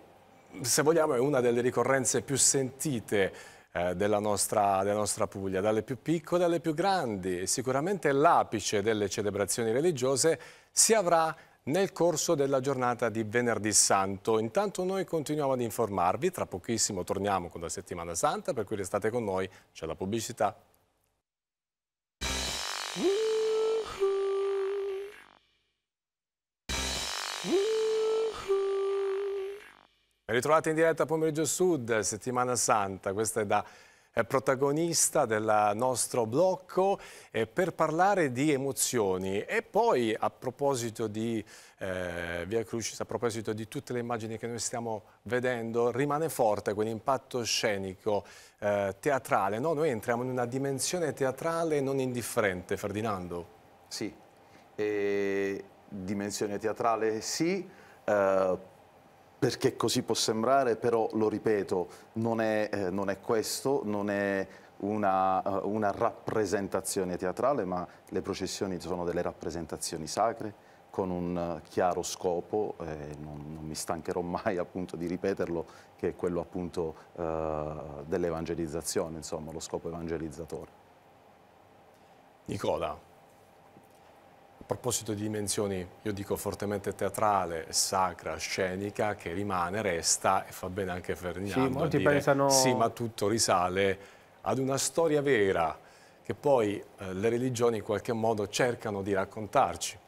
se vogliamo, è una delle ricorrenze più sentite eh, della, nostra, della, nostra, Puglia, dalle più piccole alle più grandi. Sicuramente l'apice delle celebrazioni religiose si avrà nel corso della giornata di Venerdì Santo. Intanto noi continuiamo ad informarvi, tra pochissimo torniamo con la Settimana Santa, per cui restate con noi, c'è la pubblicità. Mm. Ritrovati in diretta pomeriggio sud, settimana santa, questa è da protagonista del nostro blocco eh, per parlare di emozioni e poi a proposito di eh, Via Crucis, a proposito di tutte le immagini che noi stiamo vedendo, rimane forte quell'impatto scenico, eh, teatrale, no? noi entriamo in una dimensione teatrale non indifferente, Ferdinando. Sì, e... dimensione teatrale sì, eh, perché così può sembrare, però lo ripeto, non è, eh, non è questo, non è una, eh, una rappresentazione teatrale, ma le processioni sono delle rappresentazioni sacre, con un eh, chiaro scopo, e non, non, mi stancherò mai appunto di ripeterlo, che è quello appunto eh, dell'evangelizzazione, insomma, lo scopo evangelizzatore. Nicola, a proposito di dimensioni, io dico fortemente teatrale, sacra, scenica, che rimane, resta e fa bene anche Ferdinando. Sì, molti dire, pensano... Sì, ma tutto risale ad una storia vera che poi eh, le religioni in qualche modo cercano di raccontarci.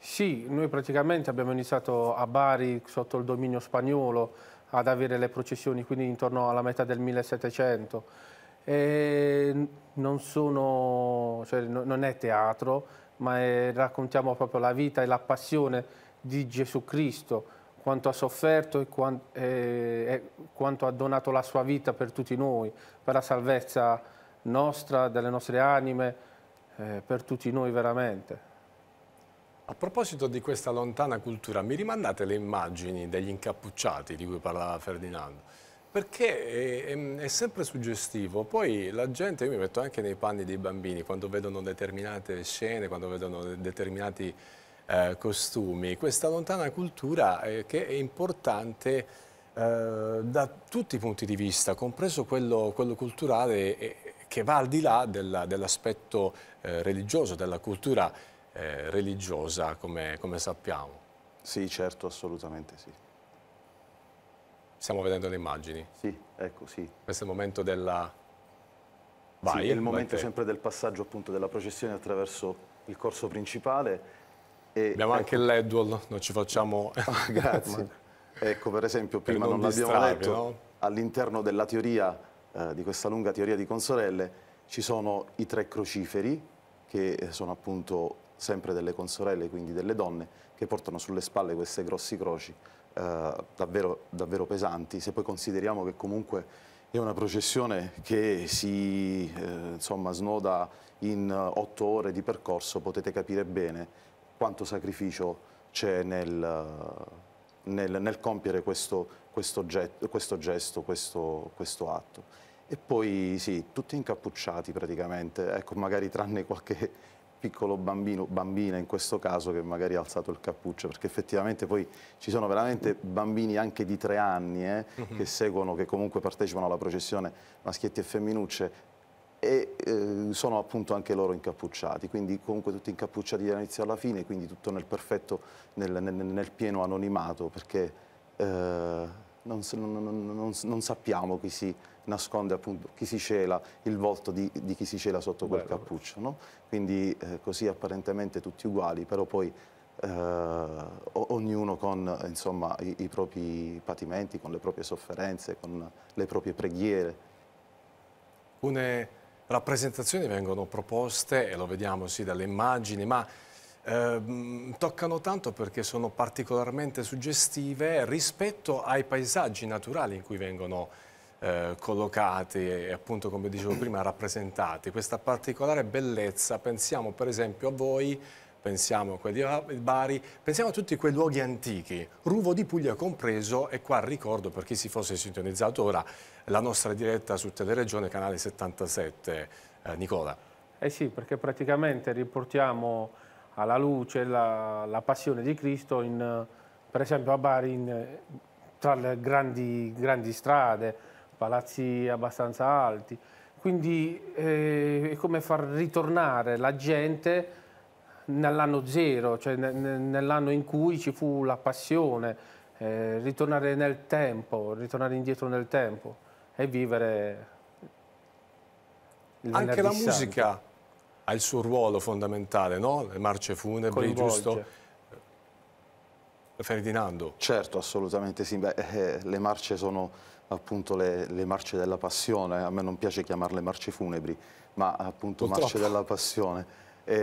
Sì, noi praticamente abbiamo iniziato a Bari sotto il dominio spagnolo ad avere le processioni, quindi intorno alla metà del 1700. E non, sono, cioè, non è teatro, ma eh, raccontiamo proprio la vita e la passione di Gesù Cristo, quanto ha sofferto e, quanto, eh, quanto ha donato la sua vita per tutti noi, per la salvezza nostra, delle nostre anime, eh, per tutti noi veramente. A proposito di questa lontana cultura, mi rimandate le immagini degli incappucciati di cui parlava Ferdinando? Perché è, eh, è, ehm, è, sempre suggestivo, poi la gente, io mi metto anche nei panni dei bambini, quando vedono determinate scene, quando vedono determinati eh, costumi, questa lontana cultura eh, che è importante eh, da tutti i punti di vista, compreso quello, quello culturale che va al di là dell'aspetto dell eh, religioso, della cultura eh, religiosa, come, come sappiamo. Sì, certo, assolutamente sì. Stiamo vedendo le immagini. Sì, ecco, sì. Questo è il momento della... Vai, sì, è il momento sempre del passaggio appunto della processione attraverso il corso principale. E abbiamo ecco... anche il l'Edwall, non ci facciamo... Ah, grazie. Ma... *laughs* Ecco, per esempio, prima per non, non l'abbiamo detto, no? all'interno della teoria, eh, di questa lunga teoria di Consorelle, ci sono i tre crociferi, che sono appunto sempre delle consorelle, quindi delle donne, che portano sulle spalle queste grossi croci eh, davvero, davvero, pesanti, se poi consideriamo che comunque è una processione che si eh, insomma, snoda in eh, otto ore di percorso, potete capire bene quanto sacrificio c'è nel, eh, nel, nel, compiere questo, questo, get, questo gesto, questo, questo atto. E poi sì, tutti incappucciati praticamente, ecco magari tranne qualche piccolo bambino, bambina in questo caso, che magari ha alzato il cappuccio, perché effettivamente poi ci sono veramente bambini anche di tre anni eh, mhm. che seguono, che comunque partecipano alla processione, maschietti e femminucce, e eh, sono appunto anche loro incappucciati, quindi comunque tutti incappucciati dall'inizio alla fine, quindi tutto nel perfetto, nel, nel, nel pieno anonimato, perché eh, non, non, non, non sappiamo chi si nasconde appunto chi si cela, il volto di, di chi si cela sotto quel Bello. cappuccio. No? Quindi eh, così apparentemente tutti uguali, però poi eh, ognuno con insomma, i, i, propri patimenti, con le proprie sofferenze, con le proprie preghiere. Alcune rappresentazioni vengono proposte, e lo vediamo sì dalle immagini, ma eh, toccano tanto perché sono particolarmente suggestive rispetto ai paesaggi naturali in cui vengono eh, collocati e appunto come dicevo prima rappresentati. Questa particolare bellezza, pensiamo per esempio a voi, pensiamo a quelli di Bari, pensiamo a tutti quei luoghi antichi, Ruvo di Puglia compreso e qua ricordo per chi si fosse sintonizzato ora la nostra diretta su Teleregione canale 77. Eh, Nicola. Eh sì, perché praticamente riportiamo alla luce la, la passione di Cristo in, per esempio a Bari in, tra le grandi, grandi strade, palazzi abbastanza alti. Quindi eh, è come far ritornare la gente nell'anno zero, cioè nell'anno in cui ci fu la passione, eh, ritornare nel tempo, ritornare indietro nel tempo e vivere il Anche la musica santo. ha il suo ruolo fondamentale, no? Le marce funebri, Coinvolge. giusto? Ferdinando. Certo, assolutamente sì. Beh, eh, eh, le marce sono appunto le, le, marce della passione, a me non piace chiamarle marce funebri, ma appunto Purtroppo. marce della passione. E,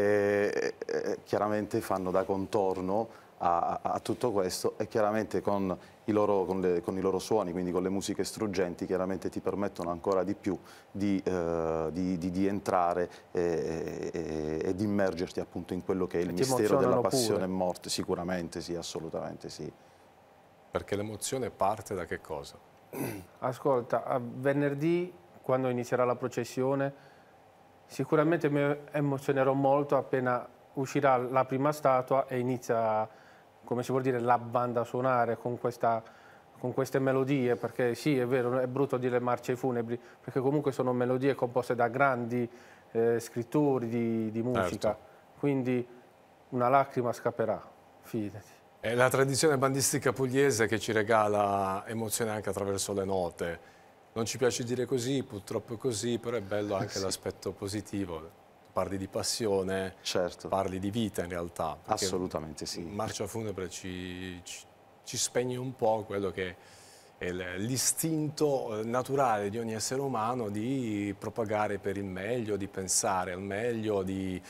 eh, e, eh, chiaramente fanno da contorno a, a, tutto questo e chiaramente con i, loro, con, le, con i, loro, suoni, quindi con le musiche struggenti, chiaramente ti permettono ancora di più di, eh, di, di, di entrare e, e, e, di immergerti appunto in quello che è il mistero della passione e morte, sicuramente sì, assolutamente sì. Perché l'emozione parte da che cosa? *clears throat* Ascolta, a venerdì quando inizierà la processione sicuramente mi emozionerò molto appena uscirà la prima statua e inizia come si vuol dire, la banda suonare con, questa, con queste melodie, perché sì, è vero, è brutto dire marce funebri, perché comunque sono melodie composte da grandi eh, scrittori di, di certo. musica, certo. quindi una lacrima scapperà, fidati. È la tradizione bandistica pugliese che ci regala emozione anche attraverso le note. Non ci piace dire così, purtroppo è così, però è bello eh anche sì. l'aspetto positivo parli di passione, certo. parli di vita in realtà. Assolutamente sì. Marcia funebre ci, ci, ci spegne un po' quello che è l'istinto eh, naturale di ogni essere umano di propagare per il meglio, di pensare al meglio, di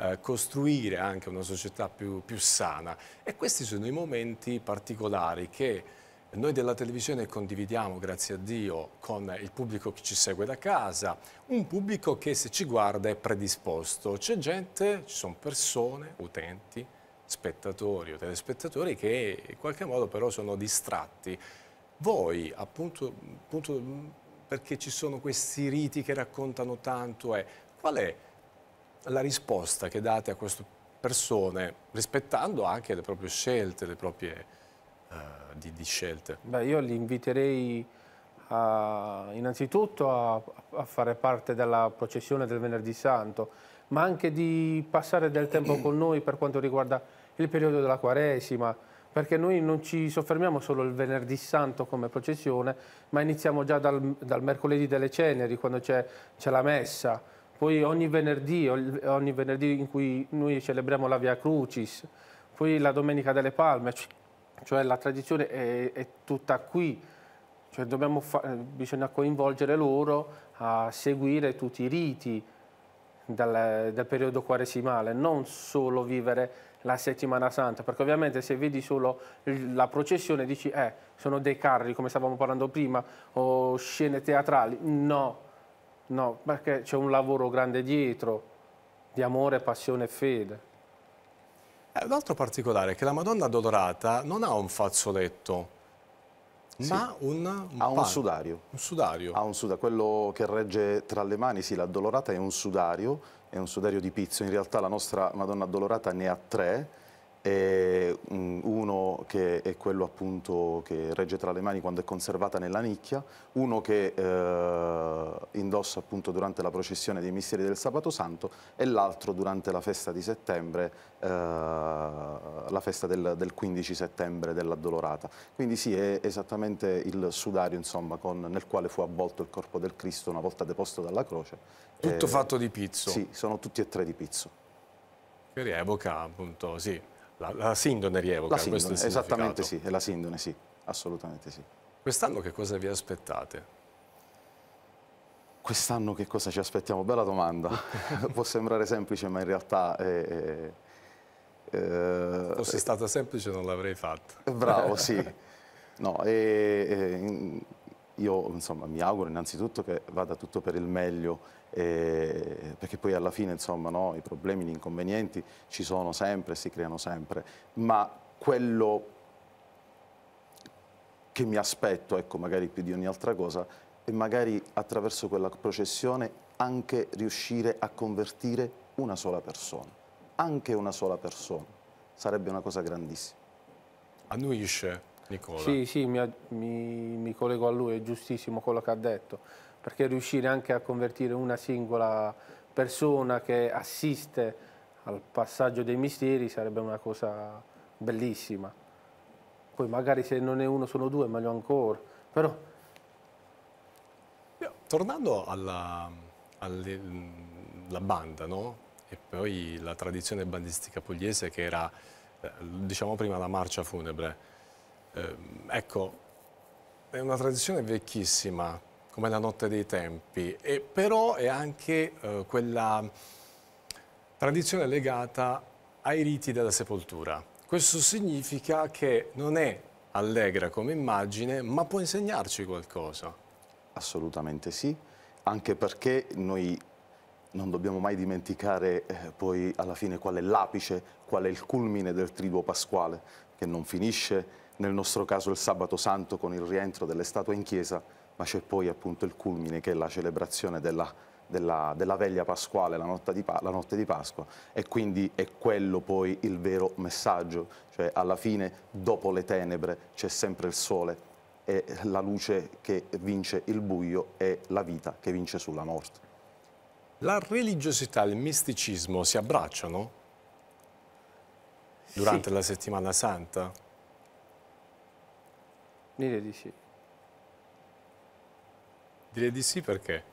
eh, costruire anche una società più, più sana. E questi sono i momenti particolari che noi della televisione condividiamo, grazie a Dio, con il pubblico che ci segue da casa, un pubblico che se ci guarda è predisposto. C'è gente, ci sono persone, utenti, spettatori o telespettatori che in qualche modo però sono distratti. Voi, appunto, appunto perché ci sono questi riti che raccontano tanto, è, qual è la risposta che date a queste persone, rispettando anche le proprie scelte, le proprie eh, di, di, scelte? Beh, io li inviterei a, innanzitutto a, a fare parte della processione del Venerdì Santo, ma anche di passare del tempo con noi per quanto riguarda il periodo della Quaresima, perché noi non ci soffermiamo solo il venerdì santo come processione, ma iniziamo già dal, dal mercoledì delle ceneri, quando c'è la messa, poi ogni venerdì, ogni venerdì in cui noi celebriamo la Via Crucis, poi la Domenica delle Palme, cioè la tradizione è, è tutta qui, cioè eh, bisogna coinvolgere loro a seguire tutti i riti del, del periodo quaresimale, non solo vivere la settimana santa, perché ovviamente se vedi solo la processione dici eh, sono dei carri, come stavamo parlando prima, o scene teatrali, no, no, perché c'è un lavoro grande dietro di amore, passione e fede. Eh, un altro particolare è che la Madonna Dolorata non ha un fazzoletto, sì. ma un, un, ha un sudario. un sudario. Ha un sudario, quello che regge tra le mani, sì, la Dolorata è un sudario, è un sudario di pizzo, in realtà la nostra Madonna Dolorata ne ha tre, e mm, uno che è quello appunto che regge tra le mani quando è conservata nella nicchia, uno che eh, indossa appunto durante la processione dei misteri del Sabato Santo e l'altro durante la festa di settembre, eh, la festa del, del, 15 settembre dell'Addolorata. Quindi sì, è esattamente il sudario insomma, con, nel quale fu avvolto il corpo del Cristo una volta deposto dalla croce. Tutto e, eh, fatto di pizzo? Sì, sono tutti e tre di pizzo. Che rievoca appunto, sì, la, la sindone rievoca la sindone, Esattamente sì, è la sindone, sì, assolutamente sì. Quest'anno che cosa vi aspettate? Quest'anno che cosa ci aspettiamo? Bella domanda. *laughs* Può sembrare semplice, ma in realtà è, è eh, fosse stata semplice non l'avrei fatta. Bravo, *laughs* sì. No, e, e, io insomma, mi auguro innanzitutto che vada tutto per il meglio eh, perché poi alla fine insomma, no, i problemi, gli inconvenienti ci sono sempre, si creano sempre, ma quello che mi aspetto, ecco, magari più di ogni altra cosa, è magari attraverso quella processione anche riuscire a convertire una sola persona, anche una sola persona, sarebbe una cosa grandissima. A noi esce Nicola. Sì, sì, mi, mi, mi collego a lui, è giustissimo quello che ha detto, perché riuscire anche a convertire una singola persona che assiste al passaggio dei misteri sarebbe una cosa bellissima. Poi magari se non è uno sono due, meglio ancora. Però... Tornando alla alle, la banda, no? E poi la tradizione bandistica pugliese che era, eh, diciamo prima, la marcia funebre. Eh, ecco, è una tradizione vecchissima, come la notte dei tempi, e però è anche eh, quella tradizione legata ai riti della sepoltura. Questo significa che non è allegra come immagine, ma può insegnarci qualcosa. Assolutamente sì, anche perché noi non dobbiamo mai dimenticare eh, poi alla fine qual è l'apice, qual è il culmine del triduo pasquale, che non finisce nel nostro caso il sabato santo con il rientro delle statue in chiesa, ma c'è poi appunto il culmine che è la celebrazione della, della, della veglia pasquale, la notte, di, la notte, di, Pasqua e quindi è quello poi il vero messaggio, cioè alla fine dopo le tenebre c'è sempre il sole e la luce che vince il buio e la vita che vince sulla morte. La religiosità e il misticismo si abbracciano? Durante sì. la settimana santa? Direi di sì. Direi di sì perché?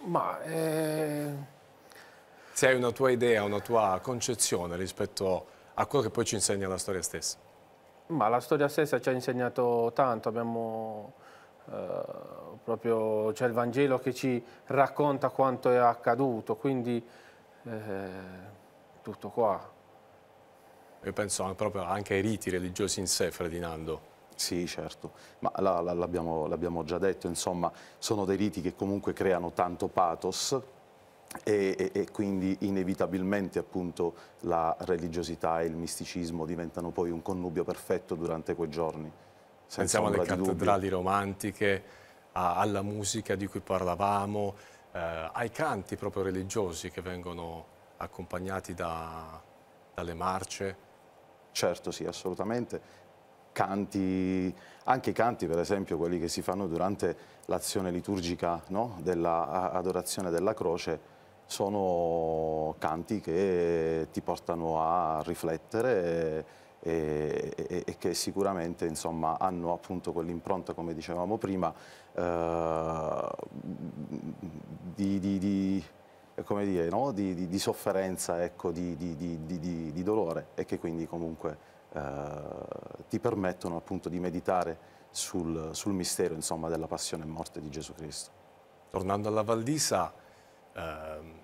Ma... Eh... Se hai una tua idea, una tua concezione rispetto a quello che poi ci insegna la storia stessa. Ma la storia stessa ci ha insegnato tanto, abbiamo... Uh, proprio c'è il Vangelo che ci racconta quanto è accaduto, quindi eh, tutto qua. Io penso proprio anche ai riti religiosi in sé, Ferdinando. Sì, certo, ma l'abbiamo già detto, insomma, sono dei riti che comunque creano tanto pathos, e, e, e, quindi inevitabilmente appunto la religiosità e il misticismo diventano poi un connubio perfetto durante quei giorni. Pensiamo alle cattedrali dubbio. romantiche, a, alla musica di cui parlavamo, eh, ai canti proprio religiosi che vengono accompagnati da, dalle marce. Certo, sì, assolutamente canti, anche i canti per esempio quelli che si fanno durante l'azione liturgica no? dell'adorazione della croce, sono canti che ti portano a riflettere e, e, e che sicuramente insomma, hanno appunto quell'impronta, come dicevamo prima, eh, di, di, di, dire, no? di, sofferenza, ecco, di dolore e che quindi comunque eh, ti permettono appunto di meditare sul, sul mistero insomma, della passione e morte di Gesù Cristo. Tornando alla Valdisa, eh,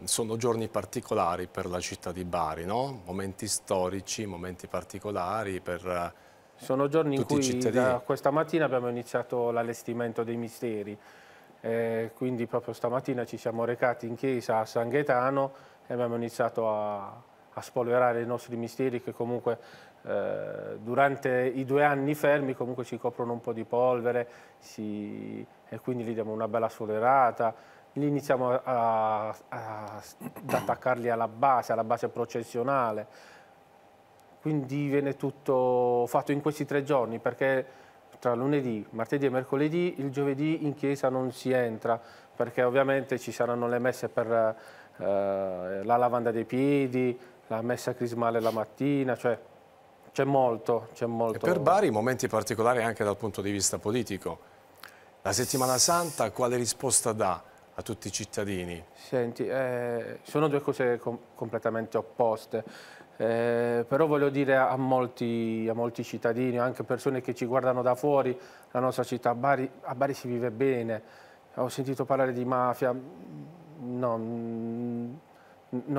sono giorni particolari per la città di Bari, no? momenti storici, momenti particolari per... Eh, sono giorni in cui da questa mattina abbiamo iniziato l'allestimento dei misteri, eh, quindi proprio stamattina ci siamo recati in chiesa a San Gaetano e abbiamo iniziato a, a spolverare i nostri misteri che comunque eh, durante i due anni fermi comunque si coprono un po' di polvere si... e quindi gli diamo una bella solerata, li iniziamo a, a, ad attaccarli alla base, alla base processionale. Quindi viene tutto fatto in questi tre giorni perché tra lunedì, martedì e mercoledì, il giovedì in chiesa non si entra perché ovviamente ci saranno le messe per eh, la lavanda dei piedi, la messa crismale la mattina, cioè c'è molto, c'è molto. E per Bari momenti particolari anche dal punto di vista politico. La settimana santa quale risposta dà a tutti i cittadini? Senti, eh, sono due cose com completamente opposte. Eh, però voglio dire a molti, a molti cittadini, anche persone che ci guardano da fuori, la nostra città, a Bari, a Bari si vive bene. Ho sentito parlare di mafia, no, non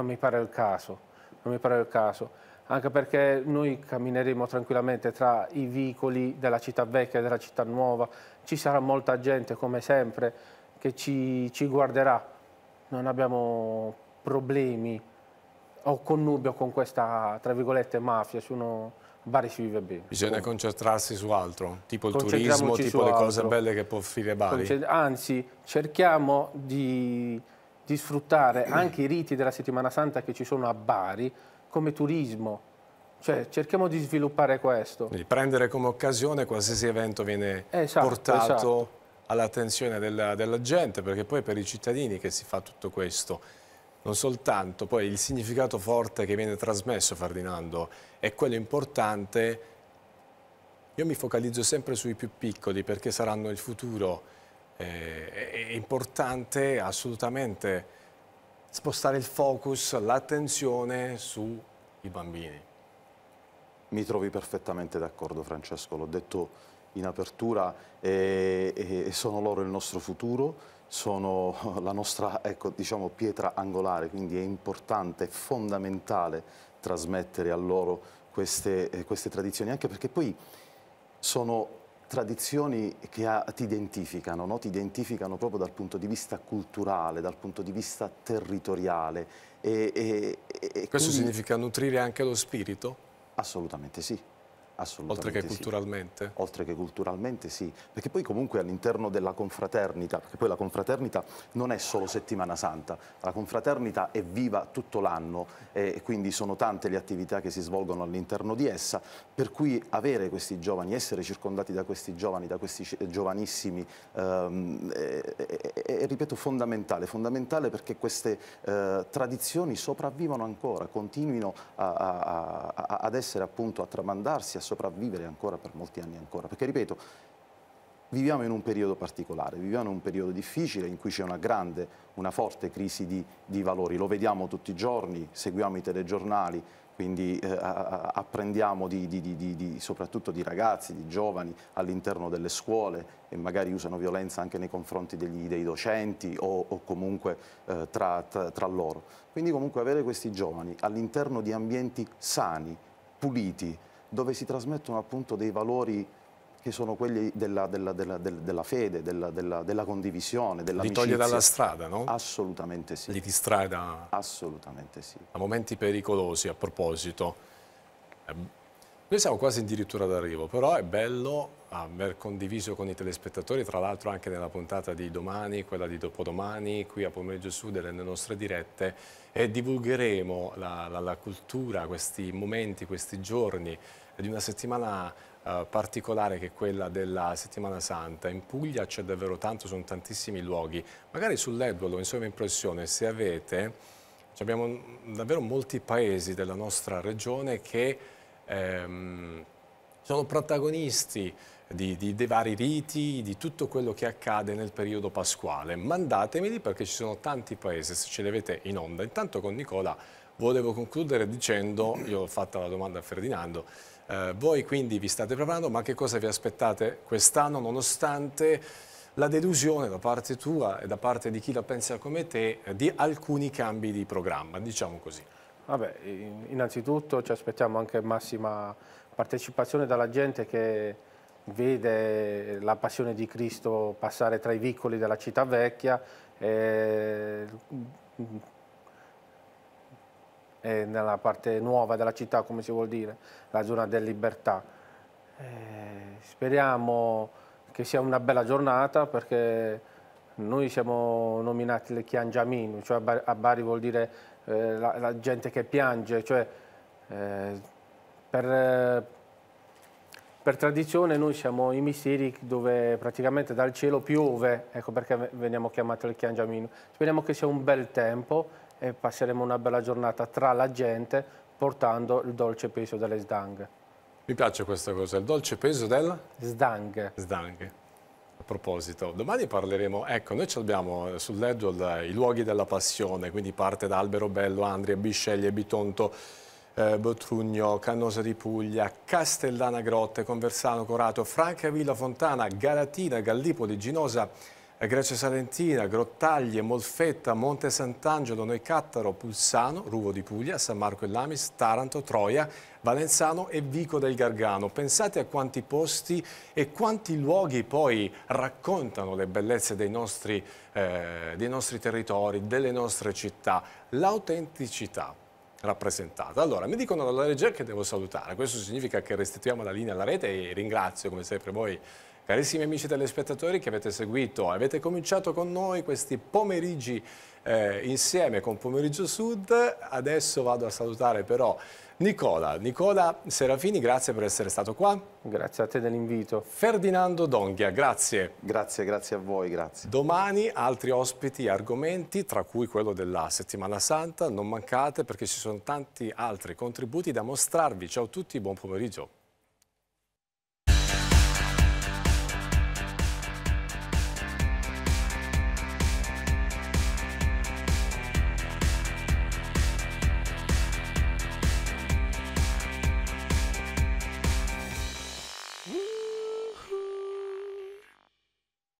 mi pare il caso. Non mi pare il caso anche perché noi cammineremo tranquillamente tra i vicoli della città vecchia e della città nuova, ci sarà molta gente come sempre che ci, ci guarderà, non abbiamo problemi o connubio con questa, tra virgolette, mafia, sono... Bari si vive bene. Bisogna concentrarsi su altro, tipo il turismo, tipo le cose altro. belle che può offrire Bari. Anzi, cerchiamo di, di sfruttare anche i riti della settimana santa che ci sono a Bari, come turismo. Cioè, cerchiamo di sviluppare questo. Di prendere come occasione qualsiasi evento viene esatto, portato esatto. all'attenzione della, della gente, perché poi per i cittadini che si fa tutto questo non soltanto poi il significato forte che viene trasmesso Ferdinando è quello importante io mi focalizzo sempre sui più piccoli perché saranno il futuro eh, è importante assolutamente spostare il focus, l'attenzione sui bambini. Mi trovi perfettamente d'accordo Francesco, l'ho detto in apertura e, e, sono loro il nostro futuro, sono la nostra ecco, diciamo, pietra angolare, quindi è importante, è fondamentale trasmettere a loro queste, eh, queste tradizioni, anche perché poi sono tradizioni che ha, ah, ti identificano, no? ti identificano proprio dal punto di vista culturale, dal punto di vista territoriale. E, e, e Questo quindi... significa nutrire anche lo spirito? Assolutamente sì. Assolutamente Oltre che culturalmente? Oltre che culturalmente sì, perché poi comunque all'interno della confraternita, perché poi la confraternita non è solo settimana santa, la confraternita è viva tutto l'anno e quindi sono tante le attività che si svolgono all'interno di essa, per cui avere questi giovani, essere circondati da questi giovani, da questi giovanissimi, ehm, è, è, è, ripeto fondamentale, fondamentale perché queste eh, tradizioni sopravvivano ancora, continuino a, a, a, ad essere appunto a tramandarsi, a sopravvivere ancora per molti anni ancora. Perché ripeto, viviamo in un periodo particolare, viviamo in un periodo difficile in cui c'è una grande, una forte crisi di, di, valori, lo vediamo tutti i giorni, seguiamo i telegiornali, quindi eh, apprendiamo di, di, soprattutto di ragazzi, di giovani all'interno delle scuole e magari usano violenza anche nei confronti degli, dei docenti o, o comunque eh, tra, tra, tra loro. Quindi comunque avere questi giovani all'interno di ambienti sani, puliti, dove si trasmettono appunto dei valori che sono quelli della, della, della, della fede, della, condivisione, della Li toglie dalla strada, no? Assolutamente sì. Li distrae da... Assolutamente sì. Da momenti pericolosi, a proposito. Ehm, noi siamo quasi addirittura d'arrivo, però è bello aver condiviso con i telespettatori, tra l'altro anche nella puntata di domani, quella di dopodomani, qui a Pomeriggio Sud, nelle nostre dirette, e divulgheremo la, la, la cultura, questi momenti, questi giorni, di una settimana eh, particolare che è quella della Settimana Santa. In Puglia c'è davvero tanto, sono tantissimi luoghi. Magari sull'Ebolo, in sovraimpressione, se avete, abbiamo davvero molti paesi della nostra regione che ehm, sono protagonisti di, di, dei vari riti, di tutto quello che accade nel periodo pasquale. Mandatemeli perché ci sono tanti paesi, se ce li avete in onda. Intanto con Nicola volevo concludere dicendo, io ho fatto la domanda a Ferdinando, eh, voi quindi vi state preparando, ma che cosa vi aspettate quest'anno nonostante la delusione da parte tua e da parte di chi la pensa come te eh, di alcuni cambi di programma, diciamo così? Vabbè, innanzitutto ci aspettiamo anche massima partecipazione dalla gente che vede la passione di Cristo passare tra i vicoli della città vecchia. E eh, eh, nella parte nuova della città, come si vuol dire, la zona della libertà. Eh, speriamo che sia una bella giornata perché noi siamo nominati le Chiangiamini, cioè a Bari vuol dire eh, la, la, gente che piange, cioè eh, per, per, tradizione noi siamo i misteri dove praticamente dal cielo piove, ecco perché veniamo chiamati le Chiangiamini. Speriamo che sia un bel tempo e passeremo una bella giornata tra la gente portando il dolce peso delle sdanghe. Mi piace questa cosa, il dolce peso del? Sdang. Sdang. A proposito, domani parleremo, ecco, noi abbiamo eh, sull'Edwell eh, i luoghi della passione, quindi parte da Albero Bello, Andria, Bisceglie, Bitonto, eh, Botrugno, Cannosa di Puglia, Castellana Grotte, Conversano, Corato, Francavilla Fontana, Galatina, Gallipoli, Ginosa, Grecia Salentina, Grottaglie, Molfetta, Monte Sant'Angelo, Noicattaro, Pulsano, Ruvo di Puglia, San Marco e Lamis, Taranto, Troia, Valenzano e Vico del Gargano. Pensate a quanti posti e quanti luoghi poi raccontano le bellezze dei nostri, eh, dei nostri territori, delle nostre città, l'autenticità rappresentata. Allora, mi dicono dalla regia che devo salutare, questo significa che restituiamo la linea alla rete e ringrazio come sempre voi Carissimi amici telespettatori che avete seguito, avete cominciato con noi questi pomeriggi eh, insieme con Pomeriggio Sud, adesso vado a salutare però Nicola. Nicola Serafini, grazie per essere stato qua. Grazie a te dell'invito. Ferdinando Donghia, grazie. Grazie, grazie a voi, grazie. Domani altri ospiti argomenti, tra cui quello della Settimana Santa, non mancate perché ci sono tanti altri contributi da mostrarvi. Ciao a tutti, buon pomeriggio.